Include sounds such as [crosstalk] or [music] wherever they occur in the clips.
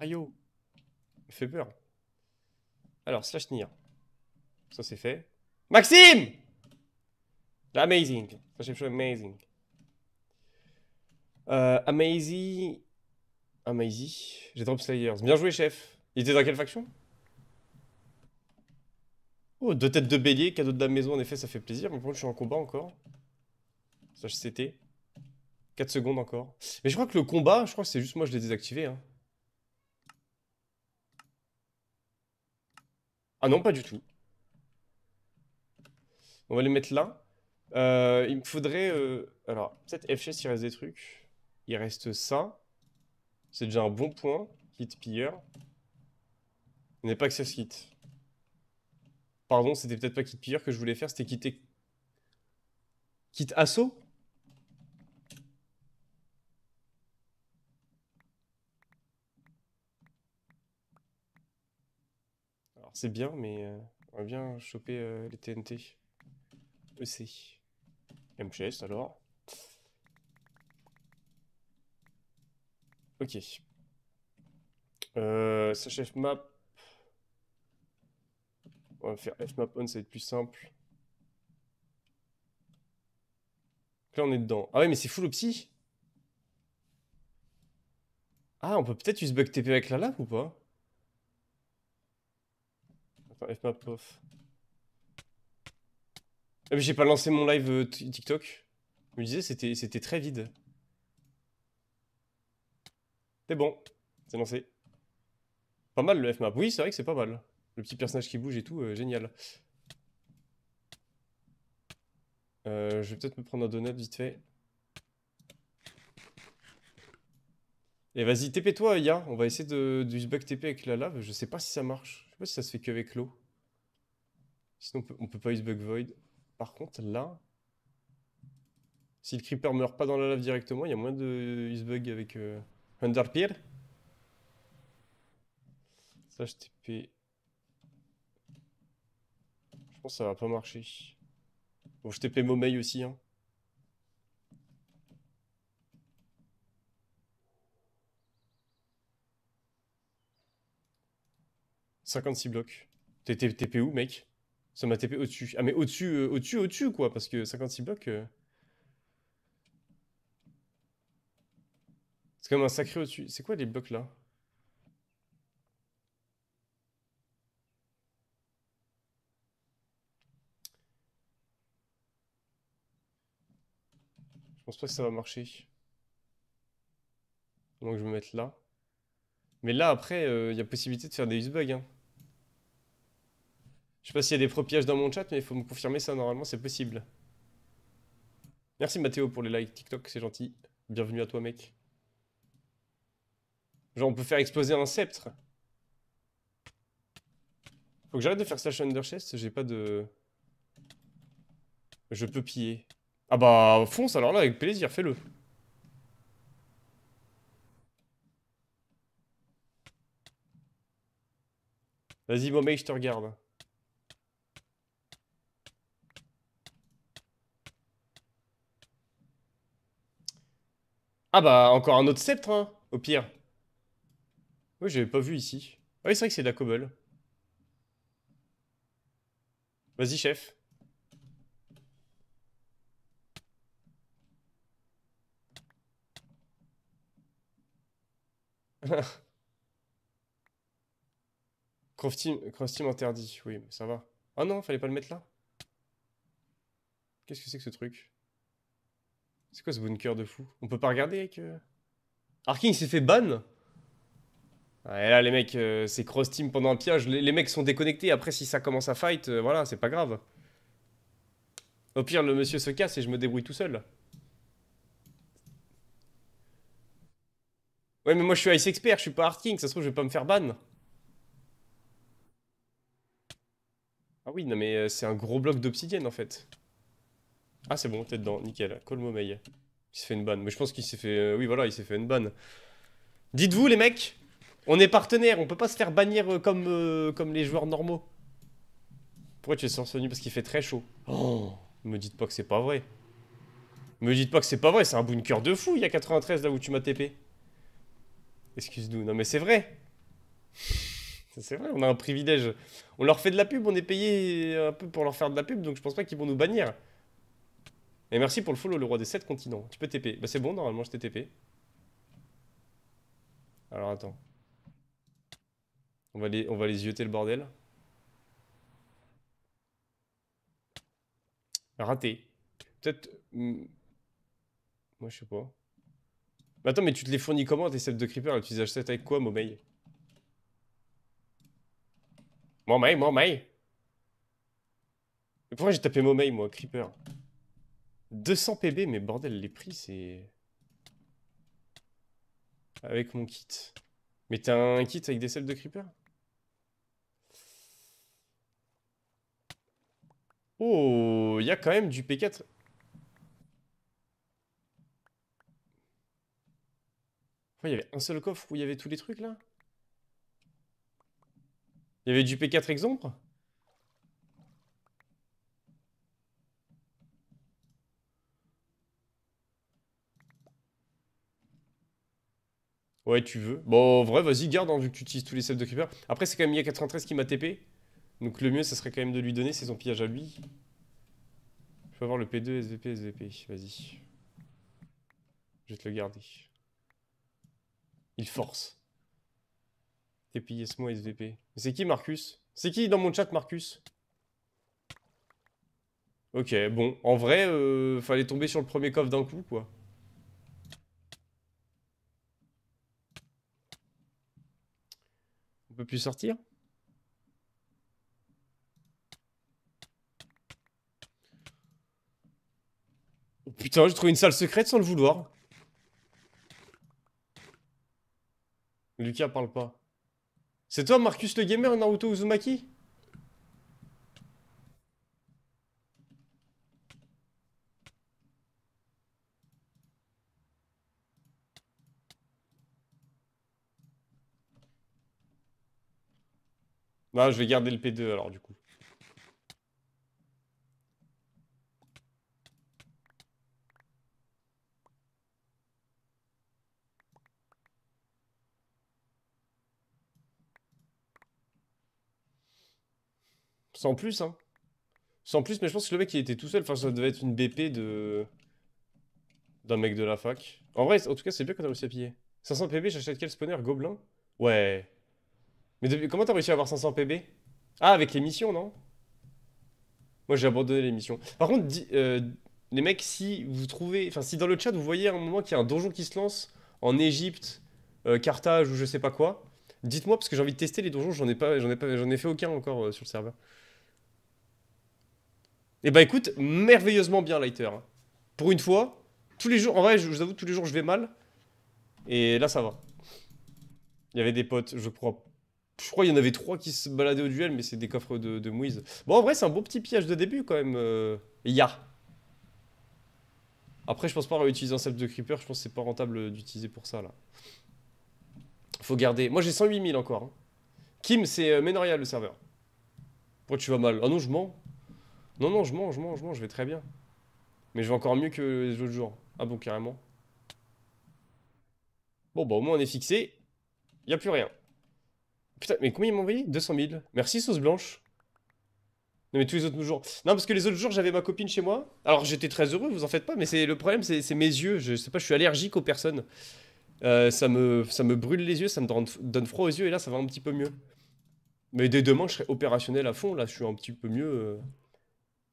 Ayo oh. Fait peur. Alors, slash nir. Ça, c'est fait. Maxime Amazing. Ça, j'ai amazing. Euh, amazing... Amazing... J'ai drop Slayers. Bien joué, chef. Il était dans quelle faction Oh, deux têtes de bélier, cadeau de la maison. En effet, ça fait plaisir. Mais pour je suis en combat encore. Slash CT. 4 secondes encore. Mais je crois que le combat, je crois que c'est juste moi, je l'ai désactivé. Hein. Ah non, pas du tout. On va les mettre là. Euh, il me faudrait... Euh, alors, peut-être f il reste des trucs. Il reste ça. C'est déjà un bon point. Kit pilleur. Il n'est pas access kit. Pardon, c'était peut-être pas kit pilleur que je voulais faire, c'était quitter... Kit assaut c'est bien, mais euh, on va bien choper euh, les TNT. EC. MGS alors. Ok. Euh, sachez map. On va faire fmap on, ça va être plus simple. là, on est dedans. Ah ouais, mais c'est full opsi. Ah, on peut peut-être use bug TP avec la lave ou pas FMAP ah, off. j'ai pas lancé mon live euh, TikTok. Je me disais, c'était, c'était très vide. C'est bon, c'est lancé. Pas mal le FMAP. Oui, c'est vrai que c'est pas mal. Le petit personnage qui bouge et tout, euh, génial. Euh, je vais peut-être me prendre un donut vite fait. Et vas-y, TP toi, Ya. On va essayer de, de bug TP avec la lave. Je sais pas si ça marche. Je sais pas si ça se fait qu'avec l'eau. Sinon, on peut, pas use Bug Void. Par contre, là... Si le creeper meurt pas dans la lave directement, il y a moins de use bug avec euh, Underpeer. Ça, tp Je pense que ça va pas marcher. Bon, je payé Momei aussi. Hein. 56 blocs. T'es TP où, mec Ça m'a TP au-dessus. Ah, mais au-dessus, euh, au-dessus, au-dessus, quoi, parce que 56 blocs. Euh, c'est comme un sacré au-dessus. C'est quoi les blocs là Je pense pas que ça va marcher. Donc je vais me mettre là. Mais là, après, euh, il y a possibilité de faire des use bugs. Hein. Je sais pas s'il y a des propiages dans mon chat, mais il faut me confirmer ça, normalement c'est possible. Merci Mathéo pour les likes TikTok, c'est gentil. Bienvenue à toi mec. Genre on peut faire exploser un sceptre. Faut que j'arrête de faire slash under chest, j'ai pas de... Je peux piller. Ah bah fonce alors là avec plaisir, fais-le. Vas-y, mon mec, je te regarde. Ah bah, encore un autre sceptre, hein, au pire. Oui, j'avais pas vu ici. Ah oui, c'est vrai que c'est de la cobble. Vas-y, chef. [laughs] Crafting, team interdit, oui, mais ça va. Ah non, fallait pas le mettre là. Qu'est-ce que c'est que ce truc c'est quoi ce bunker de fou On peut pas regarder avec... Euh... Arking s'est fait ban Et là, les mecs, euh, c'est cross-team pendant un piège. Les, mecs sont déconnectés. Après, si ça commence à fight, euh, voilà, c'est pas grave. Au pire, le monsieur se casse et je me débrouille tout seul. Ouais, mais moi, je suis Ice Expert, je suis pas Arking. Ça se trouve, je vais pas me faire ban. Ah oui, non, mais euh, c'est un gros bloc d'obsidienne, en fait. Ah, c'est bon, t'es dedans, nickel. Colmo Il s'est fait une banne. Mais je pense qu'il s'est fait. Euh, oui, voilà, il s'est fait une banne. Dites-vous, les mecs, on est partenaires, on peut pas se faire bannir euh, comme, euh, comme les joueurs normaux. Pourquoi tu es sans venir Parce qu'il fait très chaud. Oh, me dites pas que c'est pas vrai. Me dites pas que c'est pas vrai, c'est un bunker de fou, il y a 93 là où tu m'as TP. Excuse-nous, non mais c'est vrai. [laughs] C'est vrai, on a un privilège. On leur fait de la pub, on est payé un peu pour leur faire de la pub, donc je pense pas qu'ils vont nous bannir. Et merci pour le follow, le roi des 7 continents. Tu peux TP. Bah c'est bon, normalement je t'ai TP. Alors attends. On va les, on va les yoter le bordel. Raté. Peut-être... Hmm. Moi je sais pas. Bah, attends, mais tu te les fournis comment tes sets de creeper Tu les achètes avec quoi, Momei Momei, Momei Mais pourquoi j'ai tapé Momei, moi, creeper 200 PB, mais bordel, les prix, c'est... Avec mon kit. Mais t'as un kit avec des selles de creeper Oh, il y a quand même du P4. Il y avait un seul coffre où il y avait tous les trucs là Il y avait du P4 exemple Ouais, tu veux. Bon, en vrai, vas-y, garde, hein, vu que tu utilises tous les sets de creeper. Après, c'est quand même IA93 qui m'a TP. Donc le mieux, ça serait quand même de lui donner, ses empillages à lui. Je peux avoir le P2, SVP, SVP. Vas-y. Je vais te le garder. Il force. TP moi SVP. C'est qui, Marcus C'est qui dans mon chat, Marcus Ok, bon. En vrai, euh, fallait tomber sur le premier coffre d'un coup, quoi. On peut plus sortir Oh putain, j'ai trouvé une salle secrète sans le vouloir. Lucas parle pas. C'est toi Marcus le gamer Naruto Uzumaki Non, je vais garder le P2 alors du coup. Sans plus, hein. Sans plus, mais je pense que le mec il était tout seul. Enfin, ça devait être une BP de. d'un mec de la fac. En vrai, en tout cas, c'est bien qu'on a réussi à piller. 500 PB, j'achète quel spawner Gobelin Ouais. Mais comment t'as réussi à avoir 500 PB Ah, avec les missions non Moi, j'ai abandonné les missions Par contre, euh, les mecs, si vous trouvez... Enfin, si dans le chat, vous voyez à un moment qu'il y a un donjon qui se lance en Égypte, euh, Carthage ou je sais pas quoi, dites-moi, parce que j'ai envie de tester les donjons, j'en ai, pas, j'en pas, j'en fait aucun encore euh, sur le serveur. Et eh bah ben, écoute, merveilleusement bien, Lighter. Pour une fois, tous les jours, en vrai, je vous avoue, tous les jours, je vais mal. Et là, ça va. Il y avait des potes, je crois je crois qu'il y en avait trois qui se baladaient au duel, mais c'est des coffres de, de Bon, en vrai, c'est un beau petit pillage de début quand même. Euh, ya. Après, je pense pas réutiliser un self de creeper. Je pense que c'est pas rentable d'utiliser pour ça là. Faut garder. Moi, j'ai 108 000 encore. Hein. Kim, c'est euh, Menorial, le serveur. Pourquoi tu vas mal Ah non, je mens. Non, non, je mens, je mens, je mens, je vais très bien. Mais je vais encore mieux que les autres jours. Ah bon, carrément. Bon, bah au moins on est fixé. Il a plus rien. Putain, mais combien ils m'ont envoyé 200 000. Merci, sauce blanche. Non, mais tous les autres jours. Non, parce que les autres jours, j'avais ma copine chez moi. Alors, j'étais très heureux, vous en faites pas, mais c'est le problème, c'est mes yeux. Je sais pas, je suis allergique aux personnes. Euh, ça, me, ça me brûle les yeux, ça me donne, froid aux yeux, et là, ça va un petit peu mieux. Mais dès demain, je serai opérationnel à fond. Là, je suis un petit peu mieux. Euh.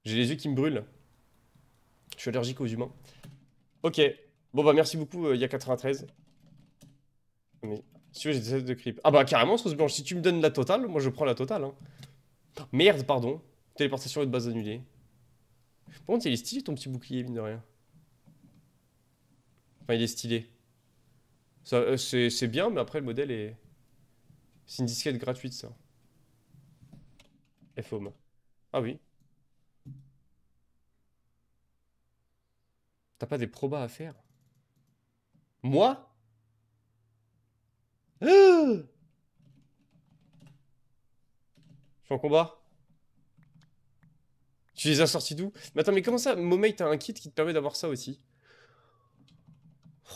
J'ai les yeux qui me brûlent. Je suis allergique aux humains. Ok. Bon, bah, merci beaucoup, Il y a 93 Mais... Si tu veux, j'ai des sets de creep. Ah bah carrément, Si tu me donnes la totale, moi je prends la totale. Hein. Merde, pardon. Téléportation et de base annulée. Bon il est stylé ton petit bouclier, mine de rien. Enfin, il est stylé. Euh, c'est bien, mais après, le modèle est. C'est une disquette gratuite, ça. FOM. Ah oui. T'as pas des probas à faire Moi je suis en combat Tu les as sortis d'où Mais attends, mais comment ça Momei, t'as un kit qui te permet d'avoir ça aussi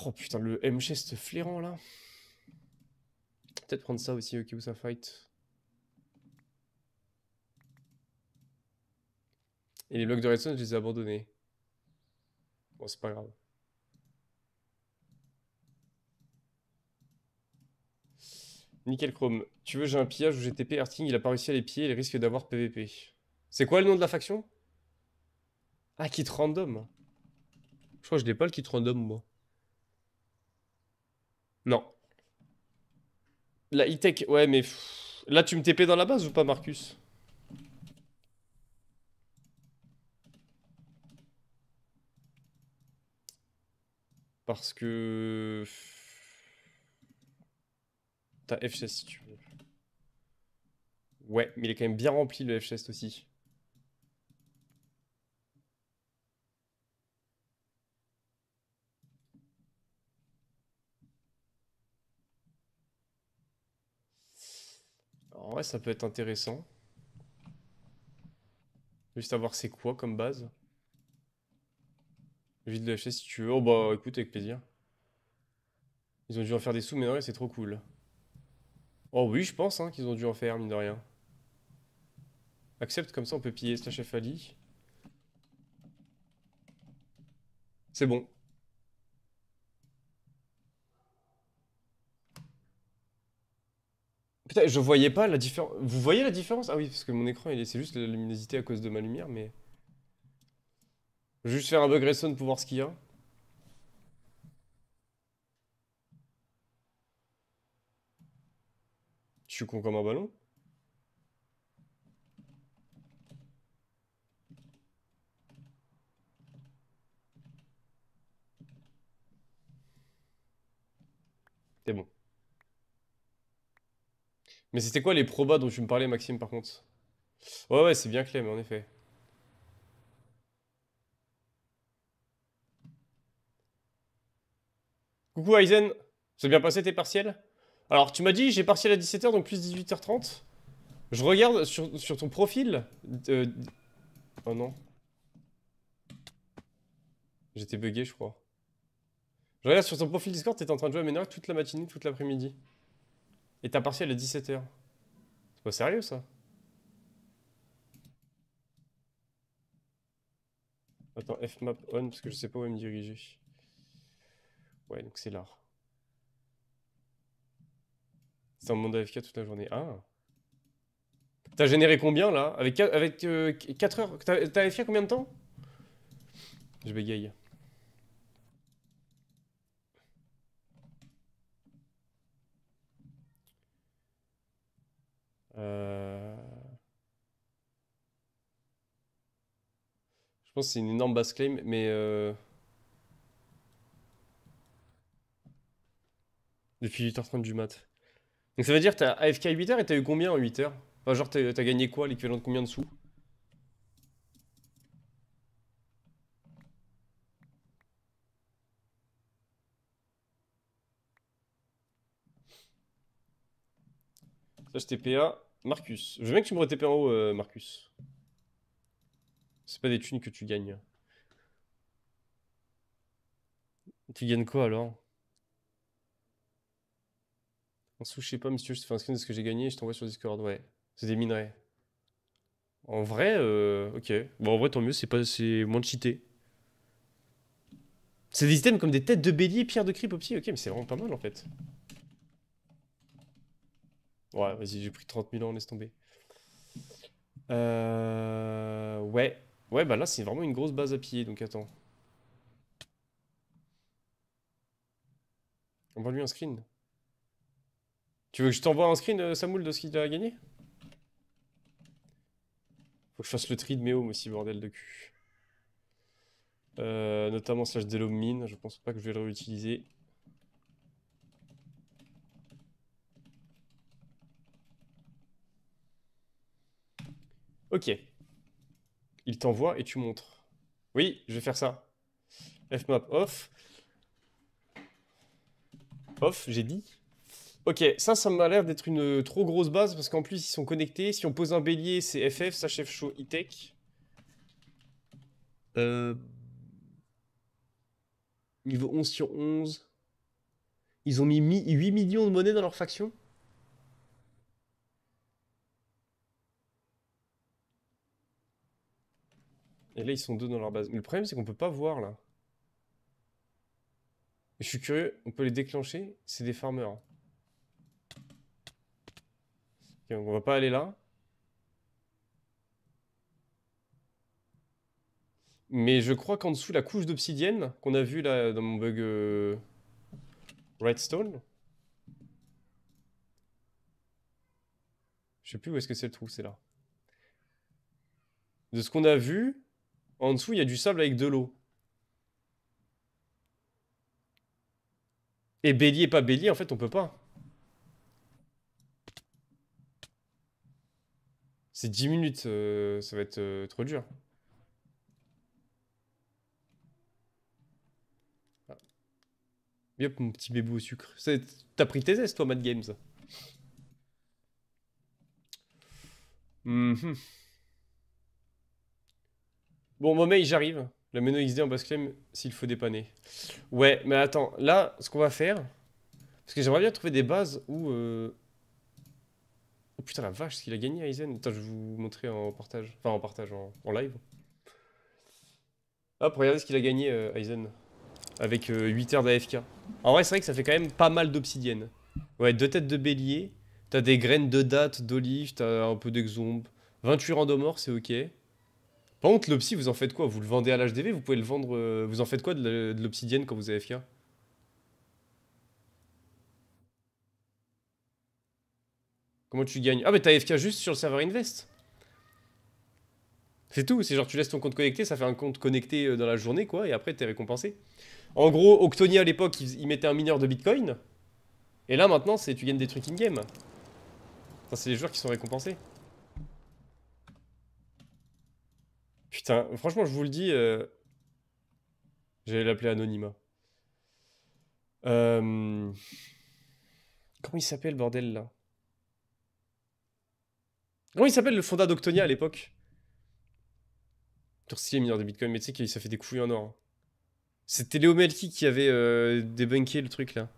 Oh putain, le M-chest flairant là. Peut-être prendre ça aussi, ok, où ça fight. Et les blocs de redstone, je les ai abandonnés. Bon, c'est pas grave. Nickel Chrome. Tu veux, j'ai un pillage où TP. Hurting, il a pas réussi à les piller, il risque d'avoir PVP. C'est quoi le nom de la faction Ah, kit random. Je crois que je n'ai pas le kit random, moi. Non. La e-tech, ouais, mais... là, tu me TP dans la base ou pas, Marcus Parce que... T'as F-Chest si tu veux. Ouais, mais il est quand même bien rempli le F-Chest aussi. ouais, ça peut être intéressant. Juste avoir c'est quoi comme base. Vite le F-Chest, si tu veux. Oh bah écoute, avec plaisir. Ils ont dû en faire des sous, mais non, c'est trop cool. Oh oui, je pense hein, qu'ils ont dû en faire, mine de rien. Accepte, comme ça on peut piller slash FALI. C'est bon. Putain, je voyais pas la différence. Vous voyez la différence Ah oui, parce que mon écran, il est... c'est juste la luminosité à cause de ma lumière, mais... Je vais juste faire un bug pour voir ce qu'il y a. Je suis con comme un ballon C'est bon. Mais c'était quoi les probas dont tu me parlais, Maxime, par contre Ouais, ouais, c'est bien mais en effet. Coucou Aizen, c'est bien passé tes partiels alors, tu m'as dit, j'ai parti à 17h, donc plus 18h30. Je regarde sur, ton profil. Euh... Oh non. J'étais bugué, je crois. Je regarde sur ton profil Discord, t'étais en train de jouer à Ménard toute la matinée, toute l'après-midi. Et t'as parti à 17h. C'est pas sérieux, ça Attends, Fmap on, parce que je sais pas où me diriger. Ouais, donc c'est là c'est un monde AFK toute la journée. Ah. T'as généré combien là Avec, avec 4 euh, heures T'as AFK combien de temps Je bégaye. Euh. Je pense que c'est une énorme basse claim, mais... Euh... Depuis 8h30 du mat. Donc ça veut dire que t'as AFK 8 heures et t'as eu combien en 8 heures Enfin, genre, t'as gagné quoi L'équivalent de combien de sous Ça, je TPA. Marcus. Je veux bien que tu me re-TP en haut, euh, Marcus. C'est pas des thunes que tu gagnes. Tu gagnes quoi alors souchez je sais pas, monsieur, je te fais un screen de ce que j'ai gagné et je t'envoie sur Discord. Ouais, c'est des minerais. En vrai, euh, ok. Bon, en vrai, tant mieux, c'est pas, c'est moins cheaté. C'est des items comme des têtes de bélier, pierre de au aussi. Ok, mais c'est vraiment pas mal en fait. Ouais, vas-y, j'ai pris 30 000 ans, laisse tomber. Euh... Ouais. Ouais, bah là, c'est vraiment une grosse base à piller, donc attends. On va lui un screen. Tu veux que je t'envoie un screen, euh, Samoul, de ce qu'il a gagné Faut que je fasse le tri de mes homes aussi, bordel de cul. Euh, notamment slash mine, je pense pas que je vais le réutiliser. Ok. Il t'envoie et tu montres. Oui, je vais faire ça. Fmap off. Off, j'ai dit. Ok, ça, ça m'a l'air d'être une euh, trop grosse base parce qu'en plus ils sont connectés. Si on pose un bélier, c'est FF, ça chef show, e-tech. Euh, niveau 11 sur 11. Ils ont mis 8 millions de monnaies dans leur faction Et là, ils sont deux dans leur base. Mais le problème, c'est qu'on peut pas voir là. Je suis curieux, on peut les déclencher C'est des farmers. Hein on va pas aller là. Mais je crois qu'en dessous, la couche d'obsidienne qu'on a vue là dans mon bug euh, Redstone. Je sais plus où est-ce que c'est le trou, c'est là. De ce qu'on a vu, en dessous, il y a du sable avec de l'eau. Et bélier, pas bélier, en fait, on peut pas. C'est 10 minutes, euh, ça va être euh, trop dur. Ah. mon petit bébé au sucre. T'as pris tes aises, toi, Mad Games mhm. Bon, Bon, mais j'arrive. La Meno XD en basse s'il faut dépanner. Ouais, mais attends, là, ce qu'on va faire, parce que j'aimerais bien trouver des bases où euh, putain, la vache, ce qu'il a gagné Aizen. Attends, je vais vous montrer en partage. Enfin, en partage, en, live. Hop, regardez ce qu'il a gagné, Eisen euh, Aizen. Avec 8 euh, heures d'AFK. En vrai, c'est vrai que ça fait quand même pas mal d'obsidienne. Ouais, deux têtes de bélier. T'as des graines de date, d'olive, t'as un peu d'exombe. 28 morts c'est ok. Par contre, l'obsi, vous en faites quoi Vous le vendez à l'HDV Vous pouvez le vendre. Euh, vous en faites quoi de l'obsidienne quand vous avez AFK Comment tu gagnes Ah, mais t'as FK juste sur le serveur Invest. C'est tout, c'est genre tu laisses ton compte connecté, ça fait un compte connecté euh, dans la journée, quoi, et après t'es récompensé. En gros, Octonia à l'époque, il, mettait un mineur de bitcoin, et là maintenant, c'est tu gagnes des trucs in-game. Enfin, c'est les joueurs qui sont récompensés. Putain, franchement, je vous le dis, euh, j'allais l'appeler Anonyma. Euh... Comment il s'appelle, bordel, là Comment il s'appelle le fondat d'Octonia à l'époque Tursi mineur de Bitcoin, mais tu sais qu'il s'est fait des couilles en or. C'était Léo Melki qui avait euh, débunké le truc là.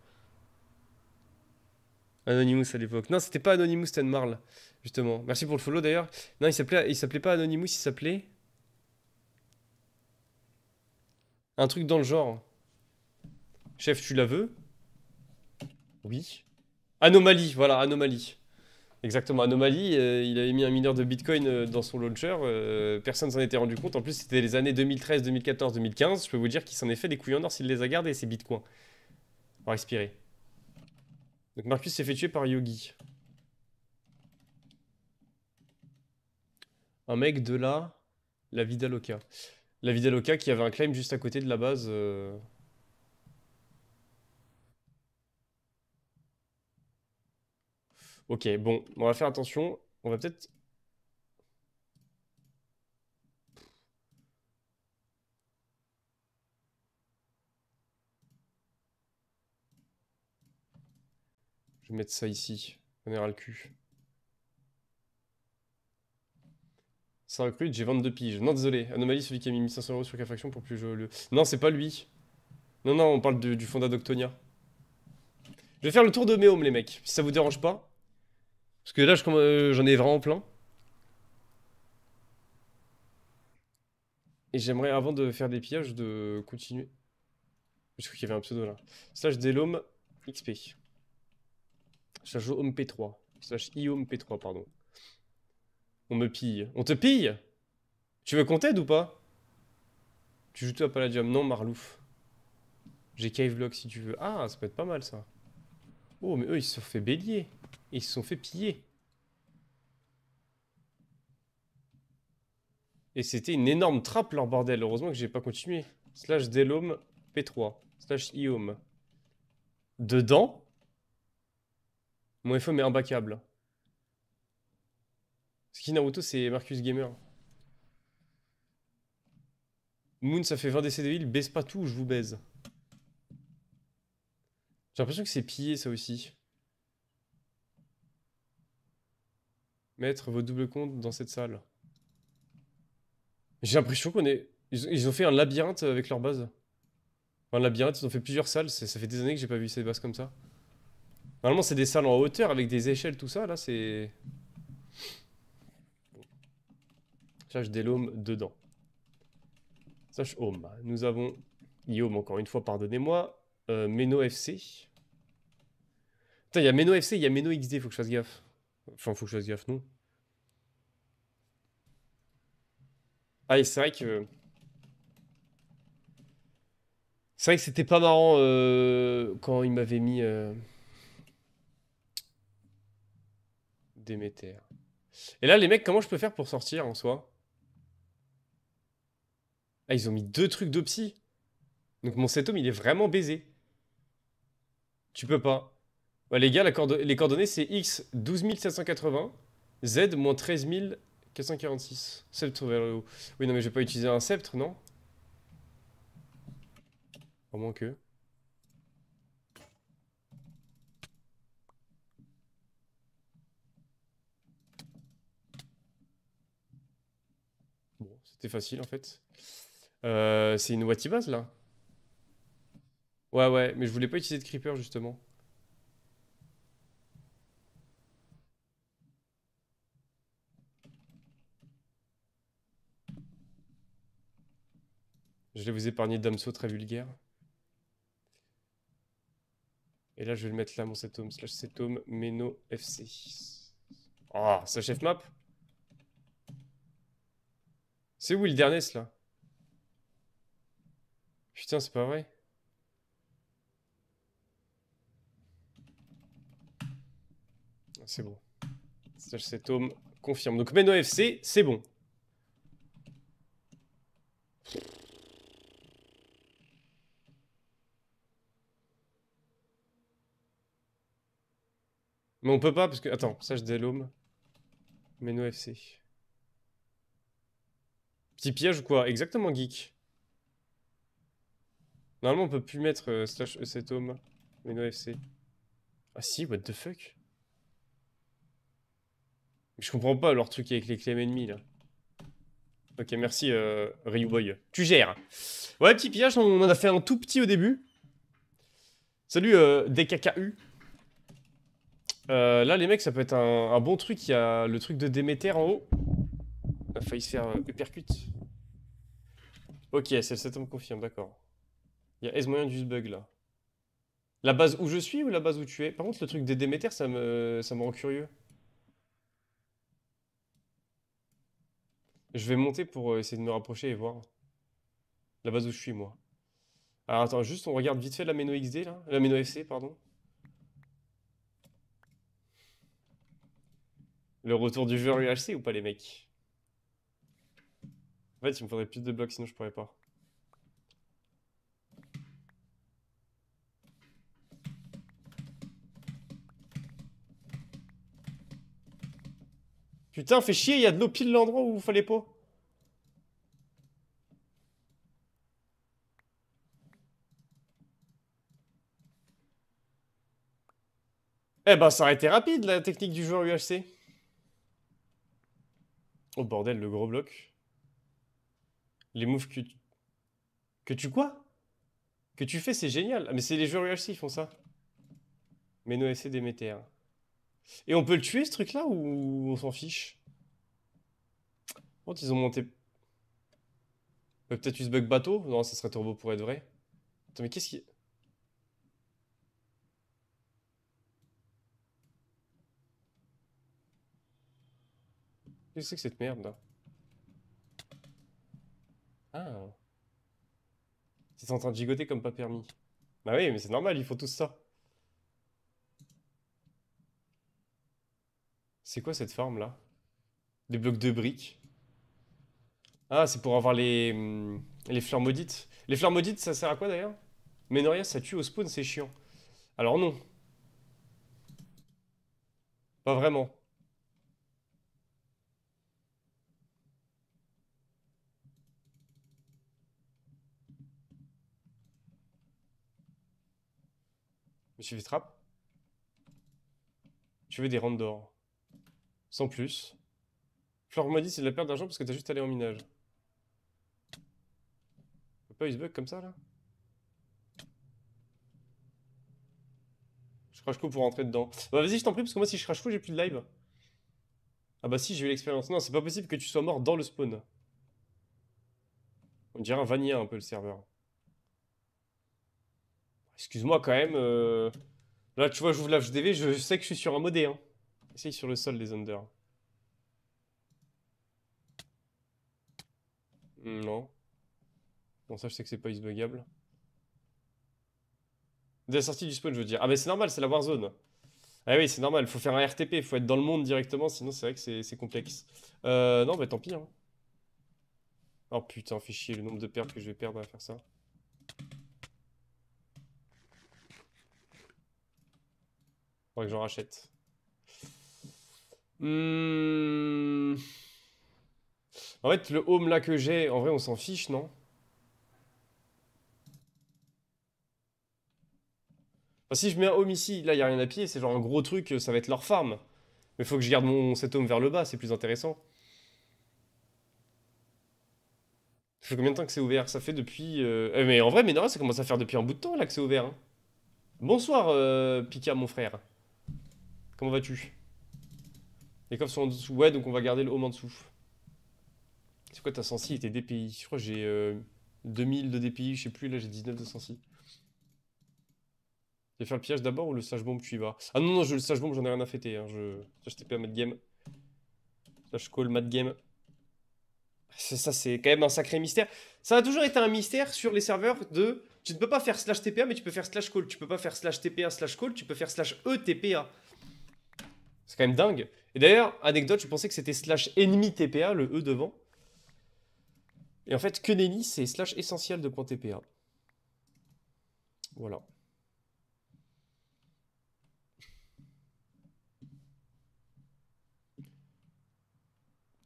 Anonymous à l'époque. Non, c'était pas Anonymous, c'était Marl, justement. Merci pour le follow d'ailleurs. Non, il s'appelait, il s'appelait pas Anonymous, il s'appelait. Un truc dans le genre. Chef, tu la veux Oui. Anomalie, voilà, anomalie. Exactement, Anomalie, euh, il avait mis un mineur de Bitcoin euh, dans son launcher, euh, personne s'en était rendu compte. En plus, c'était les années 2013, 2014, 2015. Je peux vous dire qu'il s'en est fait des couilles en or s'il les a gardés, ces bitcoins. On va respirer. Donc Marcus s'est fait tuer par Yogi. Un mec de la, la Loca. La Loca qui avait un claim juste à côté de la base. Ok, bon, on va faire attention. On va peut-être... Je vais mettre ça ici. On ira le cul. Ça recrute, j'ai 22 piges. Non, désolé. Anomalie, celui qui a mis 1500 euros sur Cafaction pour plus jouer le... Non, c'est pas lui. Non, non, on parle du fond d'Octonia. Je vais faire le tour de mes les mecs, si ça vous dérange pas. Parce que là, euh, j'en ai vraiment plein. Et j'aimerais, avant de faire des pillages, de continuer. Je qu'il y avait un pseudo là. Slash delome XP. Slash omp 3 Slash iomp P3, pardon. On me pille. On te pille Tu veux qu'on t'aide ou pas Tu joues toi, à Palladium Non, Marlouf. J'ai Cave Block si tu veux. Ah, ça peut être pas mal ça. Oh, mais eux, ils se sont fait bélier. Et ils se sont fait piller. Et c'était une énorme trappe leur bordel. Heureusement que j'ai pas continué. Slash Delome P3. Slash Iom. Dedans Mon FM est imbaccable. Ce qui Naruto, c'est Marcus Gamer. Moon, ça fait 20 décès de ville. Baisse pas tout, je vous baise. J'ai l'impression que c'est pillé ça aussi. mettre vos doubles comptes dans cette salle. J'ai l'impression qu'on est... Ils, ont fait un labyrinthe avec leur base. un labyrinthe, ils ont fait plusieurs salles. Ça fait des années que j'ai pas vu ces bases comme ça. Normalement, c'est des salles en hauteur avec des échelles, tout ça. Là, c'est... Sache des l'homme dedans. Sache homme, Nous avons... Yom, encore une fois, pardonnez-moi. Euh, Meno FC. Putain, il y a Meno FC, il y a Meno XD, faut que je fasse gaffe. Enfin, faut que je fasse gaffe, non Ah, et c'est vrai que. C'est vrai que c'était pas marrant euh, quand il m'avait mis. Euh... Déméter. Et là, les mecs, comment je peux faire pour sortir en soi Ah, ils ont mis deux trucs de Donc mon homme il est vraiment baisé. Tu peux pas les gars, les coordonnées, c'est x 12780, z moins 446. Sceptre vers le haut. Oui, non, mais je vais pas utiliser un sceptre, non Au moins que... Bon, c'était facile, en fait. Euh, c'est une base là Ouais, ouais, mais je voulais pas utiliser de creeper, justement. Je vais vous épargner d'Amso très vulgaire. Et là, je vais le mettre là, mon homme slash setome, meno fc. Ah, oh, ça chef map C'est où le dernier, là Putain, c'est pas vrai C'est bon. Slash homme confirme. Donc, meno fc, c'est bon. Mais on peut pas parce que. Attends, slash je Meno FC. Petit pillage ou quoi Exactement, geek. Normalement, on peut plus mettre euh, slash e mais' Meno FC. Ah si, what the fuck Je comprends pas leur truc avec les clés ennemis là. Ok, merci euh, Ryuboy. Tu gères. Ouais, petit pillage, on en a fait un tout petit au début. Salut euh, DKKU. Euh, là, les mecs, ça peut être un, bon truc. Il y a le truc de Déméter en haut. Il a failli se faire euh, percute. Ok, c'est le 7 me confirme, d'accord. Il y a S moyen du bug là. La base où je suis ou la base où tu es Par contre, le truc des Déméter, ça me, ça me rend curieux. Je vais monter pour euh, essayer de me rapprocher et voir. La base où je suis, moi. Alors attends, juste on regarde vite fait la Meno XD là. La Meno FC, pardon. Le retour du joueur UHC ou pas, les mecs En fait, il me faudrait plus de blocs, sinon je pourrais pas. Putain, fais chier, il y a de l'eau pile l'endroit où vous fallait pas. Eh ben, ça aurait été rapide, la technique du joueur UHC. Oh bordel, le gros bloc. Les moves que tu... Que tu quoi Que tu fais, c'est génial. Ah, mais c'est les joueurs UHC ils font ça. Mais nos FC des Et on peut le tuer ce truc-là ou on s'en fiche Quand ils ont monté... Bah, peut-être se bug bateau Non, ça serait beau pour être vrai. Attends, mais qu'est-ce qui... Qu'est-ce que c'est que cette merde là Ah. C'est en train de gigoter comme pas permis. Bah oui, mais c'est normal, ils font tous ça. C'est quoi cette forme là Des blocs de briques. Ah, c'est pour avoir les, hum, les fleurs maudites. Les fleurs maudites, ça sert à quoi d'ailleurs rien, ça tue au spawn, c'est chiant. Alors non. Pas vraiment. Monsieur Vitrap Tu veux des rentes d'or. Sans plus. Flore m'a dit c'est de la perte d'argent parce que t'as juste allé en minage. pas bug comme ça là Je crache coup pour rentrer dedans. Bah vas-y je t'en prie parce que moi si je crache coup j'ai plus de live. Ah bah si j'ai eu l'expérience. Non c'est pas possible que tu sois mort dans le spawn. On dirait un vanilla un peu le serveur. Excuse-moi quand même. Euh, là, tu vois, j'ouvre la je sais que je suis sur un modé. Hein. Essaye sur le sol des under. Hmm, non. Bon, ça, je sais que c'est pas isbuggable. De la sortie du spawn, je veux dire. Ah, mais c'est normal, c'est la warzone. Ah oui, c'est normal, il faut faire un RTP, il faut être dans le monde directement, sinon c'est vrai que c'est complexe. Euh, non, bah tant pis. Hein. Oh putain, fais chier le nombre de pertes que je vais perdre à faire ça. que j'en rachète. Hmm. En fait, le home là que j'ai, en vrai, on s'en fiche, non si je mets un home ici, là, il n'y a rien à pied, C'est genre un gros truc, ça va être leur farm. Mais faut que je garde mon, cet home vers le bas, c'est plus intéressant. Ça fait combien de temps que c'est ouvert Ça fait depuis... Euh, euh, mais en vrai, mais non, ça commence à faire depuis un bout de temps, là, que c'est ouvert. Hein. Bonsoir, euh, Pika, mon frère. Comment vas-tu Les coffres sont en dessous. Ouais, donc on va garder le home en dessous. C'est quoi ta sensi et tes DPI Je crois que j'ai 2000 euh, de DPI, je sais plus, là j'ai 19 de sensi. Je vais faire le pillage d'abord ou le sage bomb, tu y vas Ah non, non, je, le sage bombe j'en ai rien à fêter. Hein, je, mad game. Slash call mad game. Ça, c'est quand même un sacré mystère. Ça a toujours été un mystère sur les serveurs de. Tu ne peux pas faire slash TPA, mais tu peux faire slash call. Tu peux pas faire slash TPA slash call, tu peux faire slash ETPA. C'est quand même dingue. Et d'ailleurs, anecdote, je pensais que c'était slash ennemi TPA, le E devant. Et en fait, que Nelly, c'est slash essentiel de point TPA. Voilà.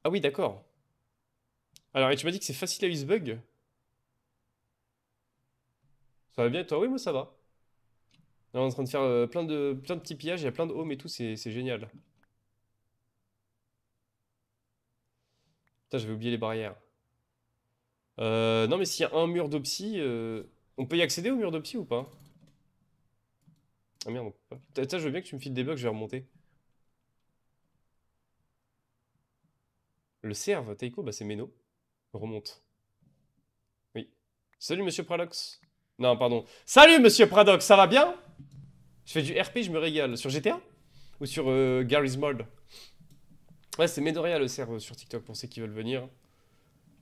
Ah oui, d'accord. Alors, et tu m'as dit que c'est facile à use bug Ça va bien, toi Oui, moi ça va on est en train de faire euh, plein, de, petits pillages, il y a plein de homes et tout, c'est génial. Putain, j'avais oublié les barrières. Euh, non, mais s'il y a un mur d'opsie, euh, on peut y accéder au mur d'opsie ou pas Ah merde, on peut pas. Putain, je veux bien que tu me files des bugs, je vais remonter. Le serve, Taiko, bah c'est Meno. Remonte. Oui. Salut, monsieur Pradox. Non, pardon. Salut, monsieur Pradox, ça va bien je fais du RP, je me régale. Sur GTA Ou sur euh, Gary's Mold Ouais, c'est Menoria le serveur euh, sur TikTok pour ceux qui veulent venir.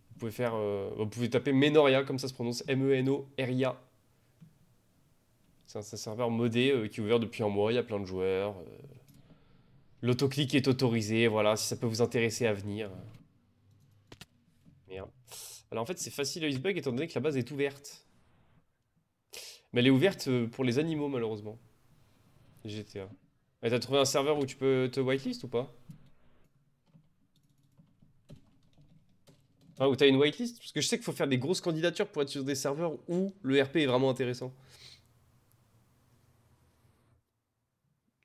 Vous pouvez faire. Euh, vous pouvez taper Menoria, comme ça se prononce M-E-N-O-R-I-A. C'est un, serveur modé qui est ouvert depuis un mois, il y a plein de joueurs. L'autoclick est autorisé, voilà, si ça peut vous intéresser à venir. Merde. Alors en fait, c'est facile à Icebug étant donné que la base est ouverte. Mais elle est ouverte pour les animaux, malheureusement. GTA. Et t'as trouvé un serveur où tu peux te whitelist ou pas Enfin, où t'as une whitelist Parce que je sais qu'il faut faire des grosses candidatures pour être sur des serveurs où le RP est vraiment intéressant.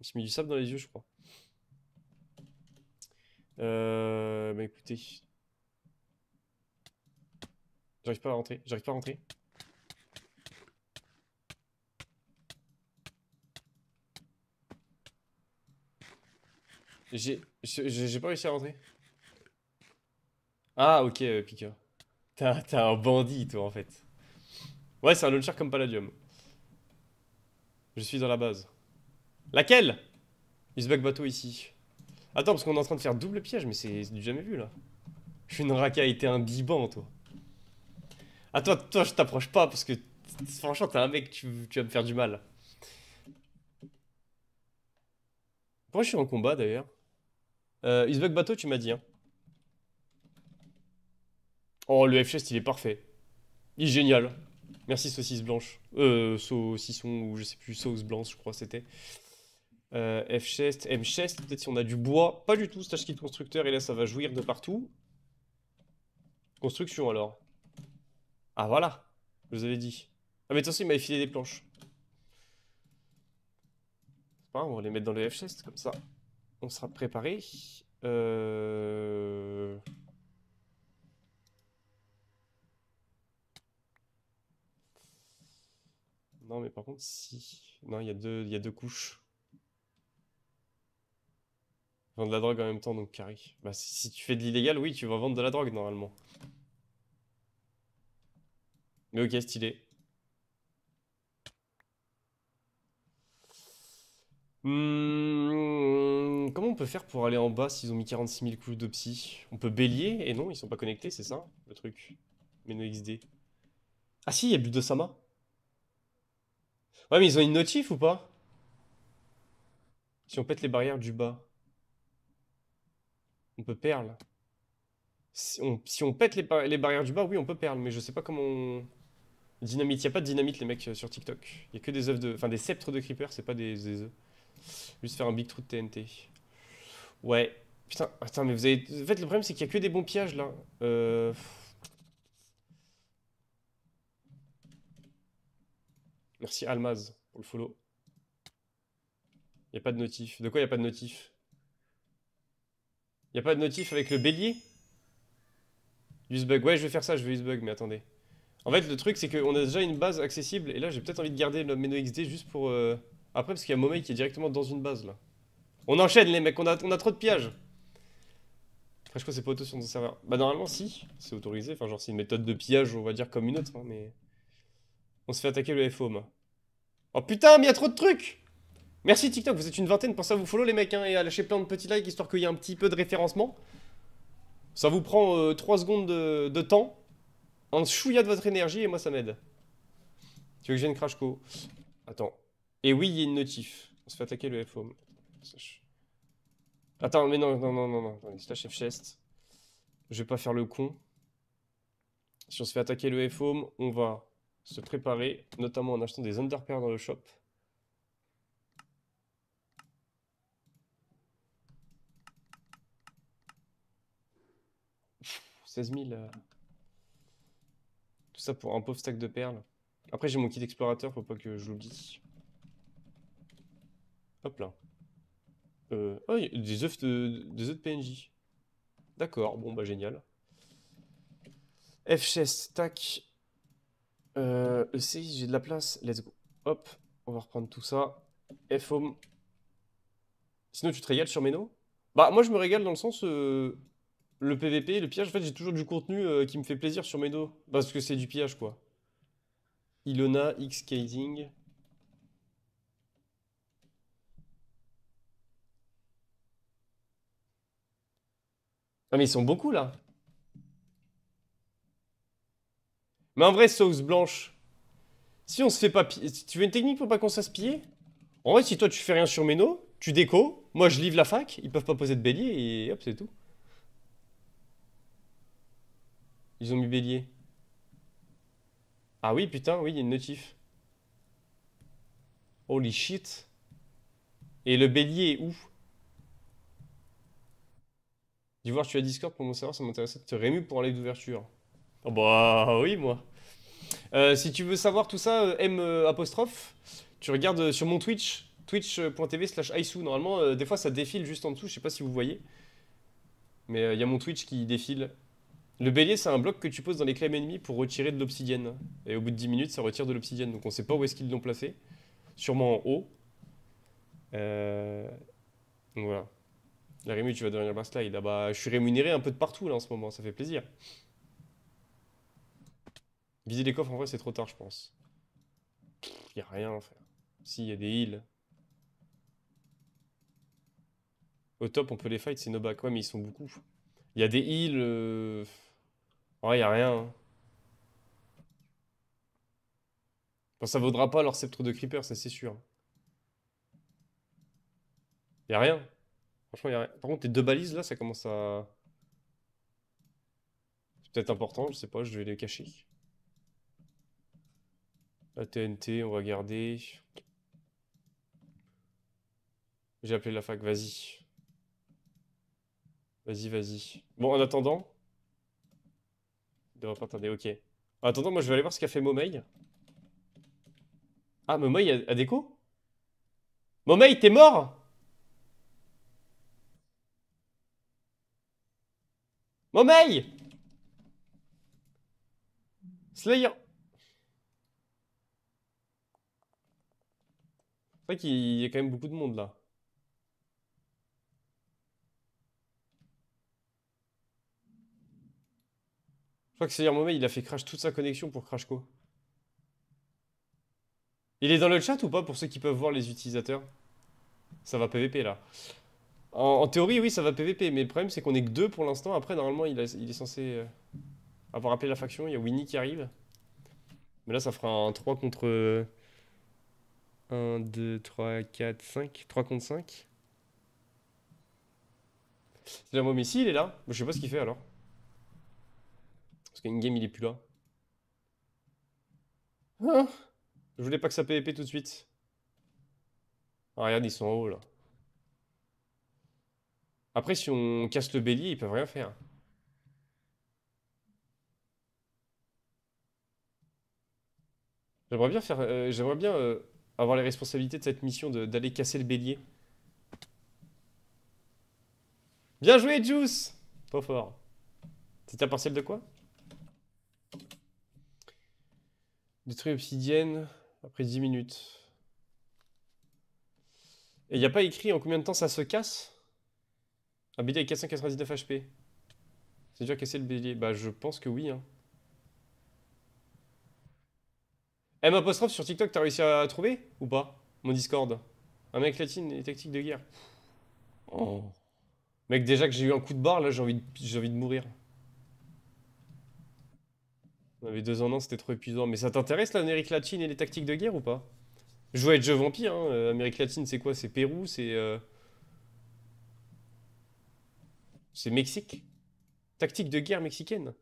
suis mis du sable dans les yeux, je crois. Euh, bah écoutez. J'arrive pas à rentrer, j'arrive pas à rentrer. J'ai pas réussi à rentrer. Ah, ok, euh, Pika t'as T'es un bandit, toi, en fait. Ouais, c'est un launcher comme Palladium. Je suis dans la base. Laquelle Il se bateau ici. Attends, parce qu'on est en train de faire double piège, mais c'est du jamais vu, là. Je suis une racaille, t'es un biban, toi. à toi, toi je t'approche pas, parce que franchement, t'es un mec, tu, tu vas me faire du mal. Pourquoi je suis en combat, d'ailleurs euh, Bateau, tu m'as dit. Hein. Oh, le F-Chest, il est parfait. Il est génial. Merci, saucisse blanche. Euh, saucisson, ou je sais plus, sauce blanche, je crois c'était. Euh, F-Chest, M-Chest, peut-être si on a du bois. Pas du tout, stage kit constructeur, et là, ça va jouir de partout. Construction, alors. Ah, voilà. Je vous avais dit. Ah, mais attention, il m'avait filé des planches. C'est pas grave, on va les mettre dans le F-Chest, comme ça on sera préparé. Euh, non, mais par contre, si. Non, il y, a deux, il y a deux couches. Vendre de la drogue en même temps, donc carré. Bah, si, si tu fais de l'illégal, oui, tu vas vendre de la drogue normalement. Mais ok, stylé. Hmm, comment on peut faire pour aller en bas s'ils ont mis 46 000 coups de psy On peut bélier Et non, ils sont pas connectés, c'est ça le truc. Meno XD. Ah si, il y a but de Sama. Ouais, mais ils ont une notif ou pas Si on pète les barrières du bas. On peut perle. Si on, pète les, barrières du bas, oui, on peut perle, mais je sais pas comment Dynamite, il a pas de dynamite les mecs euh, sur TikTok. Il n'y a que des œufs de... Enfin, des sceptres de creeper, c'est pas des, oeufs. Juste faire un big trou de TNT. Ouais. Putain, attends, mais vous avez... En fait, le problème, c'est qu'il n'y a que des bons pièges, là. Euh, Merci Almaz pour le follow. Il a pas de notif. De quoi il a pas de notif Il a pas de notif avec le bélier bug. Ouais, je vais faire ça, je vais bug, mais attendez. En fait, le truc, c'est qu'on a déjà une base accessible, et là, j'ai peut-être envie de garder le Meno XD juste pour... Euh, après, parce qu'il y a Momei qui est directement dans une base, là. On enchaîne, les mecs, on a, a trop de pillages. Après, je crois c'est pas auto sur ton serveur. Bah, normalement, si, c'est autorisé. Enfin, genre, c'est une méthode de pillage, on va dire, comme une autre, hein, mais... On se fait attaquer le FOM. Oh putain, mais il y a trop de trucs Merci TikTok, vous êtes une vingtaine, pensez à vous follow les mecs hein, et à lâcher plein de petits likes histoire qu'il y ait un petit peu de référencement. Ça vous prend 3 euh, secondes de, temps, un chouilla de votre énergie et moi ça m'aide. Tu veux que je crash Crashco Attends, et oui, il y a une notif. On se fait attaquer le f Attends, mais non, non, non, non, non. C'est slash F-Chest. Je vais pas faire le con. Si on se fait attaquer le f on va se préparer, notamment en achetant des underpairs dans le shop. 16 000. Euh, tout ça pour un pauvre stack de perles. Après, j'ai mon kit explorateur, faut pas que je l'oublie. Hop là. Euh, oh, des œufs de, des œufs PNJ. D'accord, bon bah génial. F-chest, tac. Euh, ECI, j'ai de la place, let's go. Hop, on va reprendre tout ça. F-home. Sinon, tu te régales sur Meno Bah, moi, je me régale dans le sens. Euh, le PVP, le pillage, en fait, j'ai toujours du contenu euh, qui me fait plaisir sur Meno. Parce que c'est du pillage, quoi. Ilona, X-Casing. Ah, mais ils sont beaucoup là. Mais en vrai, sauce blanche. Si on se fait pas piller. Tu veux une technique pour pas qu'on se piller En vrai, si toi tu fais rien sur Méno, tu déco, moi je livre la fac, ils peuvent pas poser de bélier et hop, c'est tout. Ils ont mis bélier. Ah oui, putain, oui, il y a une notif. Holy shit. Et le bélier est où voir tu as Discord pour mon serveur, ça m'intéresse Tu te rému pour un d'ouverture. Oh bah oui, moi. Euh, si tu veux savoir tout ça, euh, M euh, apostrophe, tu regardes sur mon Twitch, twitch.tv slash Aisu. Normalement, des fois, ça défile juste en dessous, je sais pas si vous voyez. Mais il y a mon Twitch qui défile. Le bélier, c'est un bloc que tu poses dans les crèmes ennemis pour retirer de l'obsidienne. Et au bout de 10 minutes, ça retire de l'obsidienne. Donc on sait pas où est-ce qu'ils l'ont placé. Sûrement en haut. Donc voilà. La Rému, tu vas devenir slide là Bah, je suis rémunéré un peu de partout là en ce moment, ça fait plaisir. Viser les coffres, en vrai, c'est trop tard, je pense. Il a rien frère. Si, il y a des heals. Au top, on peut les fight, c'est nos bacs. Ouais, mais ils sont beaucoup. Il y a des heals. oh, Ouais, il a rien. Hein. ça vaudra pas leur sceptre de creeper, ça c'est sûr. Il a rien. Franchement, y a rien. Par contre, tes deux balises là, ça commence à. C'est peut-être important, je sais pas, je vais les cacher. La on va garder. J'ai appelé la fac, vas-y. Vas-y, vas-y. Bon, en attendant. Il devrait pas tarder, ok. En attendant, moi je vais aller voir ce qu'a fait Momei. Ah, Momei a, a déco Momei, t'es mort Momei Slayer C'est vrai qu'il y a quand même beaucoup de monde là. Je crois que Slayer Momei il a fait crash toute sa connexion pour Crash Co. Il est dans le chat ou pas pour ceux qui peuvent voir les utilisateurs Ça va PVP là. En, théorie, oui, ça va PVP, mais le problème, c'est qu'on est que deux pour l'instant. Après, normalement, il, est censé euh, avoir appelé la faction. Il y a Winnie qui arrive. Mais là, ça fera un 3 contre... 1, 2, 3, 4, 5. 3 contre 5. C'est mais si, il est là. Je sais pas ce qu'il fait, alors. Parce game, il est plus là. Ah. je voulais pas que ça PVP tout de suite. Ah, regarde, ils sont en haut, là. Après, si on casse le bélier, ils peuvent rien faire. J'aimerais bien faire, euh, j'aimerais bien euh, avoir les responsabilités de cette mission d'aller casser le bélier. Bien joué, Juice Trop fort. C'était un partiel de quoi Détruit obsidienne après 10 minutes. Et il n'y a pas écrit en combien de temps ça se casse un bélier avec 499 HP. C'est dur à casser le bélier. Bah, je pense que oui. Hein. Eh, M apostrophe sur TikTok, t'as réussi à trouver ou pas Mon Discord. Un mec latine et tactiques de guerre. Oh. Mec, déjà que j'ai eu un coup de barre, là, j'ai envie, de... envie de mourir. On avait deux ans un, c'était trop épuisant. Mais ça t'intéresse l'Amérique latine et les tactiques de guerre ou pas Jouer à être jeu vampire, hein. Euh, Amérique latine, c'est quoi C'est Pérou, c'est. Euh, c'est Mexique. Tactique de guerre mexicaine.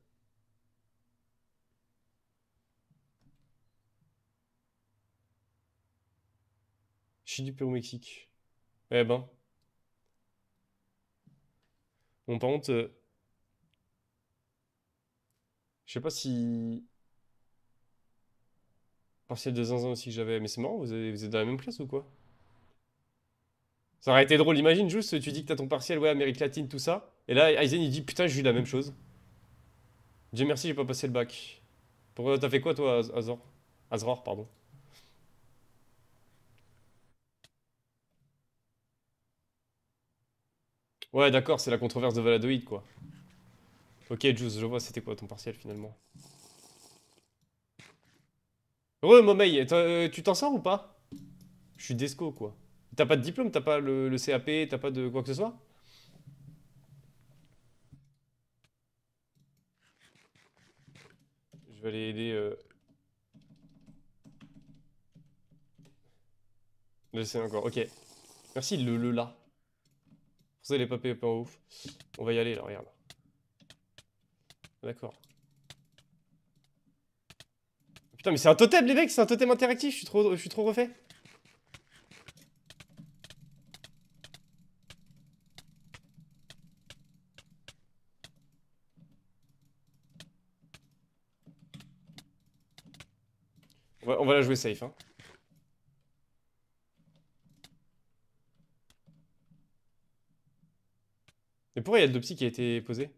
Chili, Pérou, Mexique. Eh ben. Bon, par contre. Je sais pas si. Partiel de zinzin aussi que j'avais. Mais c'est marrant, vous, êtes dans la même classe ou quoi Ça aurait été drôle, imagine juste, tu dis que t'as ton partiel, ouais, Amérique latine, tout ça. Et là, Aizen il dit Putain, j'ai eu la même chose. Dieu merci, j'ai pas passé le bac. Pourquoi t'as fait quoi toi, Azor Azror, pardon. Ouais, d'accord, c'est la controverse de Valadoïd, quoi. Ok, Juice, je vois, c'était quoi ton partiel finalement Re, Momei, euh, tu t'en sors ou pas Je suis d'esco, quoi. T'as pas de diplôme, t'as pas le CAP, t'as pas de quoi que ce soit Je vais aller aider euh... sais encore, ok. Merci le le là. Pour ça, il est pas ouf. On va y aller là, regarde. D'accord. Putain, mais c'est un totem, les mecs, c'est un totem interactif, je suis trop, je suis trop refait. jouer safe. Hein. Mais pourquoi il y a le dopsy qui a été posé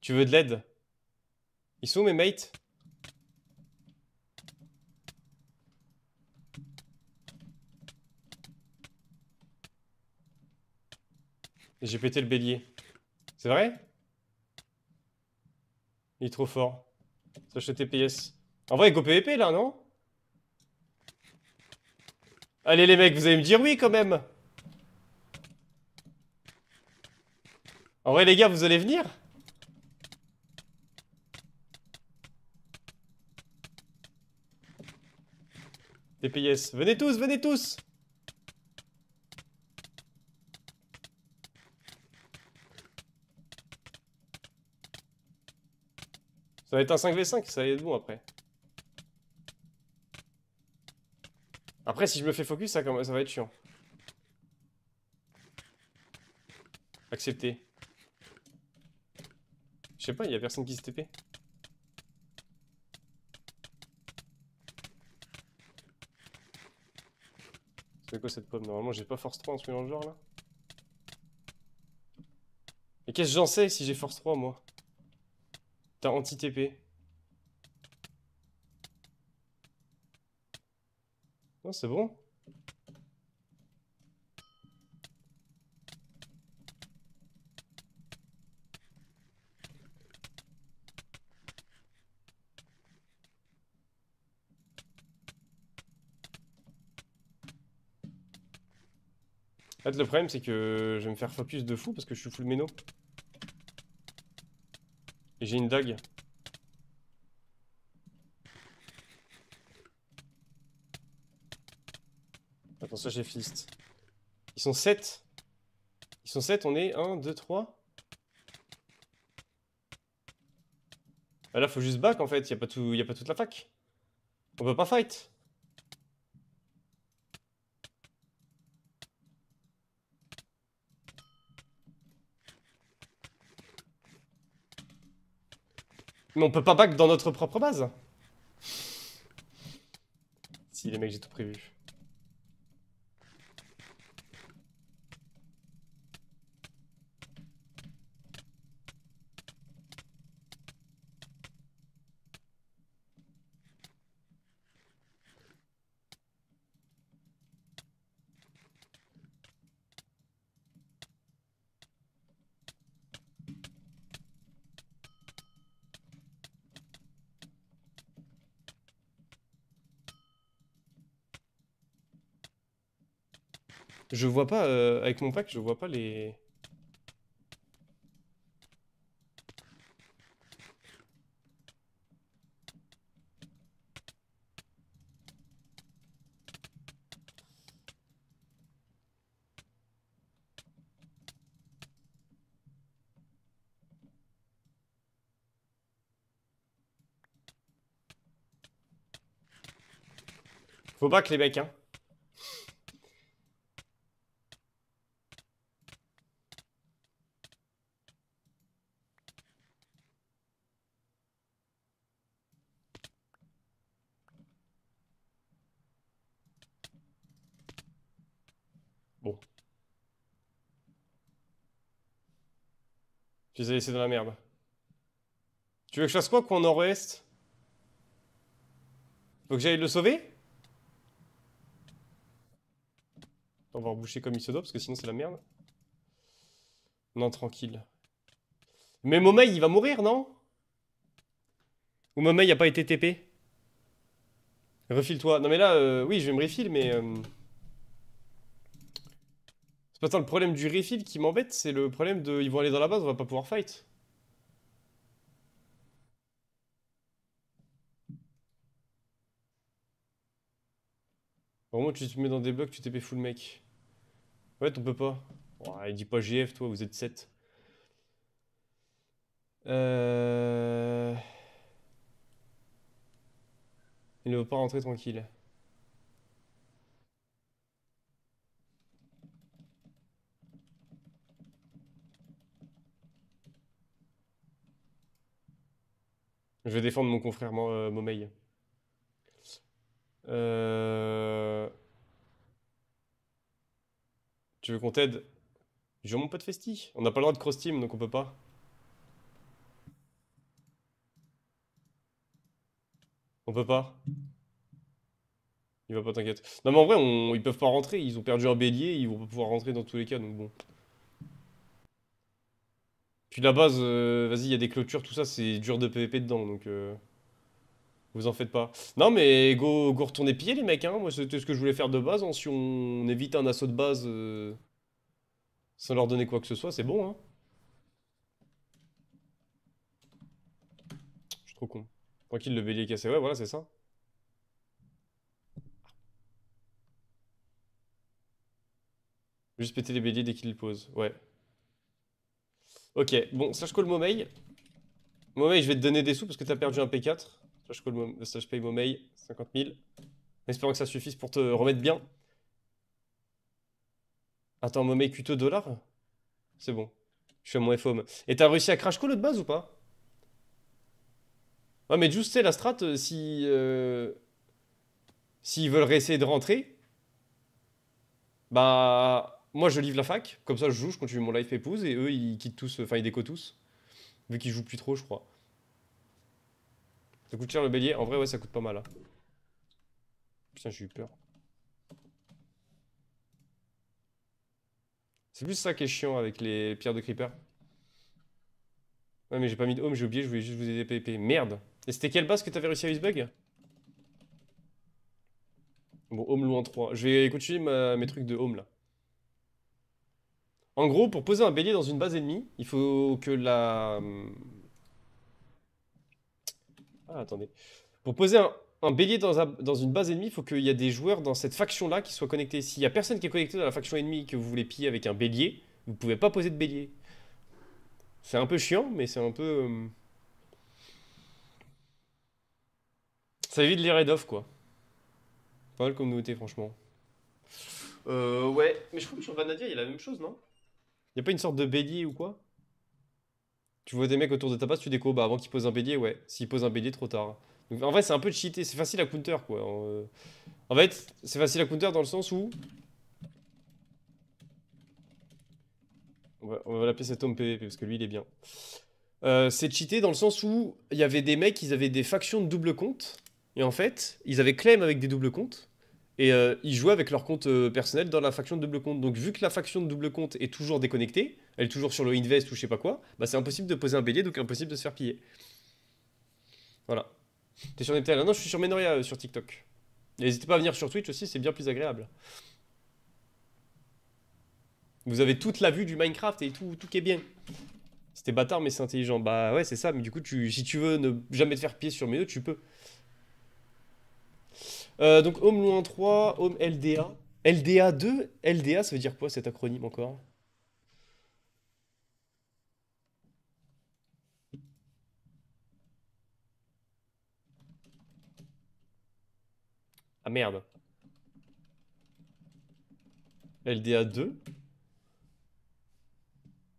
Tu veux de l'aide Ils sont où mes mates J'ai pété le bélier. C'est vrai Il est trop fort. Sachez TPS. En vrai, go PVP là, non Allez les mecs, vous allez me dire oui quand même En vrai les gars, vous allez venir DPS, venez tous, venez tous Ça va être un 5v5, ça va être bon après. Après, si je me fais focus, ça, ça va être chiant. Accepter. Je sais pas, il y a personne qui se TP. C'est quoi cette pomme Normalement, j'ai pas force 3 en ce genre là. Mais qu'est-ce que j'en sais si j'ai force 3 moi T'as anti-TP. Oh, c'est bon. En le problème, c'est que je vais me faire focus de fou parce que je suis full méno. Et j'ai une dague. soit chef Ils sont 7. Ils sont 7, on est 1, 2, 3. Bah là, faut juste back en fait, y a pas, tout, y a pas toute la fac. On peut pas fight. Mais on peut pas back dans notre propre base. Si les mecs, j'ai tout prévu. Je vois pas, euh, avec mon pack, je vois pas les... Faut pas que les mecs, hein. Je les ai laissés dans la merde. Tu veux que je fasse quoi qu'on nord-ouest Faut que j'aille le sauver On va reboucher comme il se doit, parce que sinon c'est la merde. Non, tranquille. Mais Momei, il va mourir, non Ou Momei a pas été TP Refile-toi. Non mais là, euh, oui, je vais me refiler, mais... Euh, c'est pas tant le problème du refill qui m'embête, c'est le problème de. Ils vont aller dans la base, on va pas pouvoir fight. Au moins, tu te mets dans des blocs, tu fou le mec. Ouais, on peut pas. il dit pas GF, toi, vous êtes 7. Euh... Il ne veut pas rentrer tranquille. Je vais défendre mon confrère euh, Momei. Euh, tu veux qu'on t'aide vraiment pas de Festi. On n'a pas le droit de cross-team, donc on peut pas. On peut pas. Il va pas, t'inquiète. Non mais en vrai, on... ils peuvent pas rentrer. Ils ont perdu un bélier, ils vont pas pouvoir rentrer dans tous les cas, donc bon. Puis la base, euh, vas-y, il y a des clôtures, tout ça, c'est dur de PVP dedans, donc... Euh, vous en faites pas. Non, mais go, go retourner piller, les mecs, hein. Moi, c'était ce que je voulais faire de base. Hein. Si on, évite un assaut de base euh, sans leur donner quoi que ce soit, c'est bon, hein. Je suis trop con. Tranquille, le bélier cassé. Ouais, voilà, c'est ça. Juste péter les béliers dès qu'ils le posent. Ouais. Ok, bon, ça je Call Momei. Momei, je vais te donner des sous parce que t'as perdu un P4. Ça je paye Momei, 50 000. Espérons que ça suffise pour te remettre bien. Attends, Momei Q2 C'est bon. Je fais mon FOM. Et t'as réussi à Crash Call de base ou pas Ouais, mais juste, c'est la strat, euh, si. Euh, s'ils veulent essayer de rentrer. Bah moi, je livre la fac, comme ça, je joue, je continue mon life épouse, et eux, ils quittent tous, enfin, ils déco tous, vu qu'ils jouent plus trop, je crois. Ça coûte cher le bélier, en vrai, ouais, ça coûte pas mal. Hein. Putain, j'ai eu peur. C'est plus ça qui est chiant avec les pierres de creeper. Ouais, mais j'ai pas mis de home, j'ai oublié, je voulais juste vous aider pépé, Merde Et c'était quelle base que t'avais réussi à bug Bon, home loin 3. Je vais continuer mes trucs de home, là. En gros, pour poser un bélier dans une base ennemie, il faut que la... Hum, ah, attendez. Pour poser un, bélier dans, une base ennemie, il faut qu'il y ait des joueurs dans cette faction-là qui soient connectés. S'il n'y a personne qui est connecté dans la faction ennemie que vous voulez piller avec un bélier, vous ne pouvez pas poser de bélier. C'est un peu chiant, mais c'est un peu... Hum, ça évite les raid off, quoi. Pas mal comme nouveauté, franchement. Euh, ouais, mais je crois que sur Vanadia, il y a la même chose, non y a pas une sorte de bélier ou quoi Tu vois des mecs autour de ta base, tu déco, bah avant qu'ils posent un bélier, ouais. S'ils posent un bélier, trop tard. en vrai, c'est un peu cheaté, c'est facile à counter quoi. En euh, fait, c'est facile à counter dans le sens où. on va l'appeler cet homme PVP parce que lui il est bien. Euh, c'est cheaté dans le sens où il y avait des mecs, ils avaient des factions de double compte. Et en fait, ils avaient Clem avec des doubles comptes et euh, ils jouaient avec leur compte euh, personnel dans la faction de double compte. Donc vu que la faction de double compte est toujours déconnectée, elle est toujours sur le invest ou je sais pas quoi, bah c'est impossible de poser un bélier, donc impossible de se faire piller. Voilà. T'es sur Netflix ah Non, je suis sur Menoria euh, sur TikTok. N'hésitez pas à venir sur Twitch aussi, c'est bien plus agréable. Vous avez toute la vue du Minecraft et tout, tout qui est bien. C'était bâtard mais c'est intelligent. Bah ouais, c'est ça, mais du coup, si tu veux ne jamais te faire piller sur Meno, tu peux. Euh, donc Home Loin 3, Home LDA. LDA 2 LDA, ça veut dire quoi cet acronyme encore Ah merde. LDA 2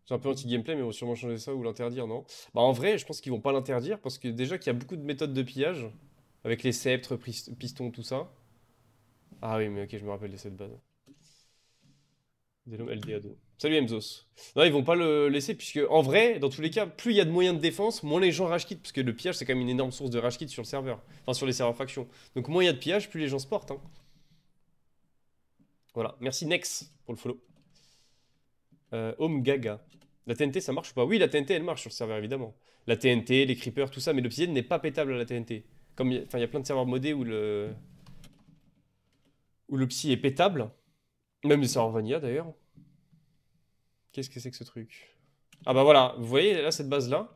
c'est un peu anti-gameplay, mais on vont sûrement changer ça ou l'interdire, non Bah en vrai, je pense qu'ils vont pas l'interdire, parce que déjà qu'il y a beaucoup de méthodes de pillage, avec les sceptres, pistons, tout ça. Ah oui, mais ok, je me rappelle de cette base. Salut Mzos. Non, ils vont pas le laisser, puisque en vrai, dans tous les cas, plus il y a de moyens de défense, moins les gens rage parce que le pillage, c'est quand même une énorme source de kit sur le serveur. Enfin, sur les serveurs factions. Donc moins il y a de pillage, plus les gens se portent. Hein. Voilà. Merci Nex pour le follow. Euh, Home Gaga. La TNT, ça marche ou pas Oui, la TNT, elle marche sur le serveur, évidemment. La TNT, les creepers, tout ça, mais l'obsidienne n'est pas pétable à la TNT. Comme il y a plein de serveurs modés où le, où le psy est pétable. Même les serveurs vanilla d'ailleurs. Qu'est-ce que c'est que ce truc Ah bah voilà, vous voyez là cette base là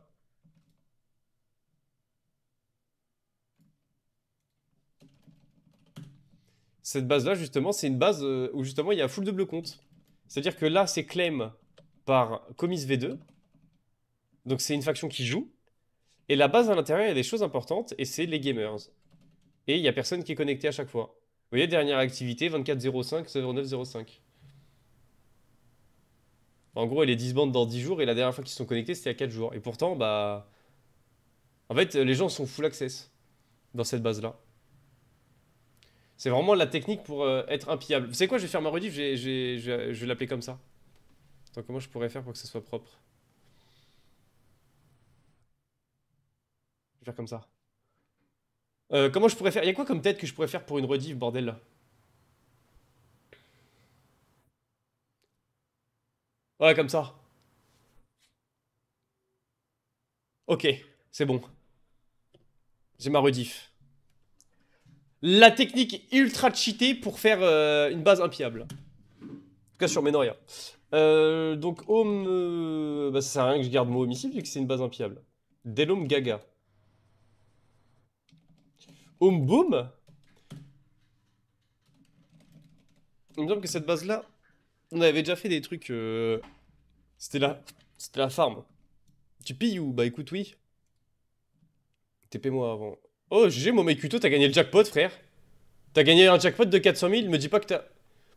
Cette base là justement c'est une base euh, où justement il y a full double compte. C'est-à-dire que là c'est claim par commis V2. Donc c'est une faction qui joue. Et la base à l'intérieur, il y a des choses importantes, et c'est les gamers. Et il n'y a personne qui est connecté à chaque fois. Vous voyez, dernière activité, 24.05, 09.05. En gros, elle est 10 dans 10 jours, et la dernière fois qu'ils sont connectés, c'était à 4 jours. Et pourtant, bah... En fait, les gens sont full access dans cette base-là. C'est vraiment la technique pour euh, être impillable. Vous savez quoi, je vais faire ma rediff, je vais l'appeler comme ça. Attends, comment je pourrais faire pour que ce soit propre faire comme ça. Euh, comment je pourrais faire Il y a quoi comme tête que je pourrais faire pour une rediff, bordel là Ouais, comme ça. Ok, c'est bon. J'ai ma rediff. La technique ultra cheatée pour faire euh, une base impiable. En tout cas sur Menoria. Euh, donc Home... Euh, bah ça sert à rien que je garde mon homicide vu que c'est une base impiable. Delom Gaga. Boum, boum. Il me semble que cette base-là, on avait déjà fait des trucs... Euh, c'était là. C'était la farm. Tu pilles ou Bah écoute, oui. TP-moi avant. Oh, GG, mon mec Cuto, t'as gagné le jackpot, frère. T'as gagné un jackpot de 400 000, me dis pas que t'as...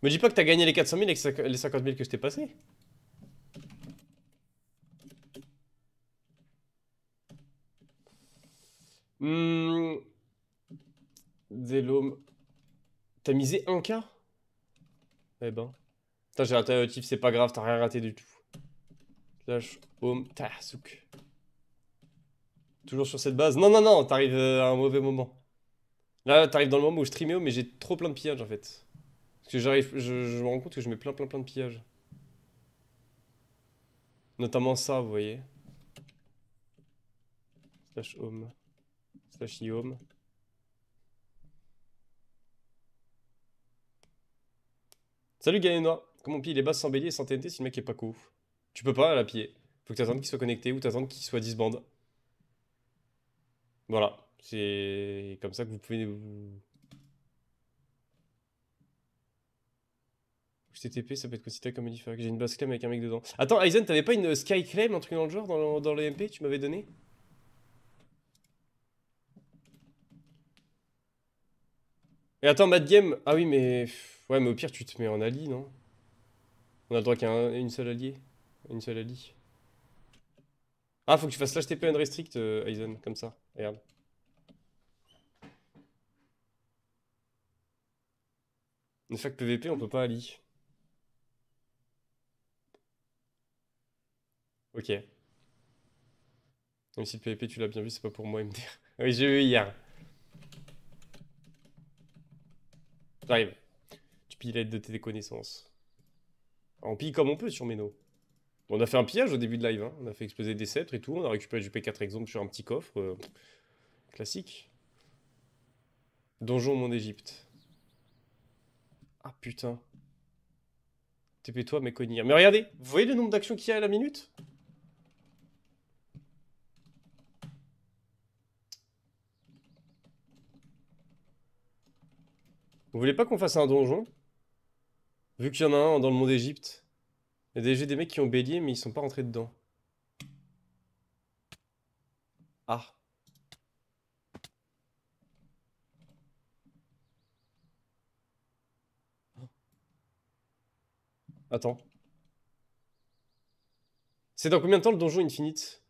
Me dis pas que t'as gagné les 400 000 et les 50 000 que je t'ai passé. Hum... Vélome. T'as misé un k Eh ben. Putain, j'ai raté le c'est pas grave, t'as rien raté du tout. Slash home. souk. Toujours sur cette base. Non, non, non, t'arrives euh, à un mauvais moment. Là, t'arrives dans le moment où je streamais, mais j'ai trop plein de pillages en fait. Parce que j'arrive, je, me rends compte que je mets plein, plein, plein de pillages. Notamment ça, vous voyez. Slash home. Slash Salut Noir, comment on pille les bases sans bélier et sans TNT si le mec est pas cool Tu peux pas la piller. Faut que t'attendes qu'il soit connecté ou t'attendes qu'il soit disband. Voilà, c'est comme ça que vous pouvez... HTTP, ça peut être considéré comme que J'ai une base claim avec un mec dedans. Attends, Aizen, t'avais pas une sky claim, un truc dans le genre, dans l'EMP, MP, tu m'avais donné Et attends, Mad Game. Ah oui, mais. Ouais, mais au pire, tu te mets en allié, non On a le droit qu'il une seule alliée. Une seule alliée. Ah, faut que tu fasses slash TP restrict, euh, Aizen, comme ça. Regarde. Une fac PVP, on peut pas allier. Ok. Même si le PVP, tu l'as bien vu, c'est pas pour moi, MDR. [laughs] oui, j'ai eu hier. J'arrive. Pilette de tes connaissances. On pille comme on peut sur Meno. On a fait un pillage au début de live, hein. on a fait exploser des sceptres et tout, on a récupéré du P4 exemple sur un petit coffre. Euh, classique. Donjon mon Egypte. Ah putain. TP-toi, mes cognir. Mais regardez, vous voyez le nombre d'actions qu'il y a à la minute Vous voulez pas qu'on fasse un donjon Vu qu'il y en a un dans le monde d'Egypte Il y a déjà des mecs qui ont bélier, mais ils sont pas rentrés dedans. Ah. Attends. C'est dans combien de temps le donjon infinite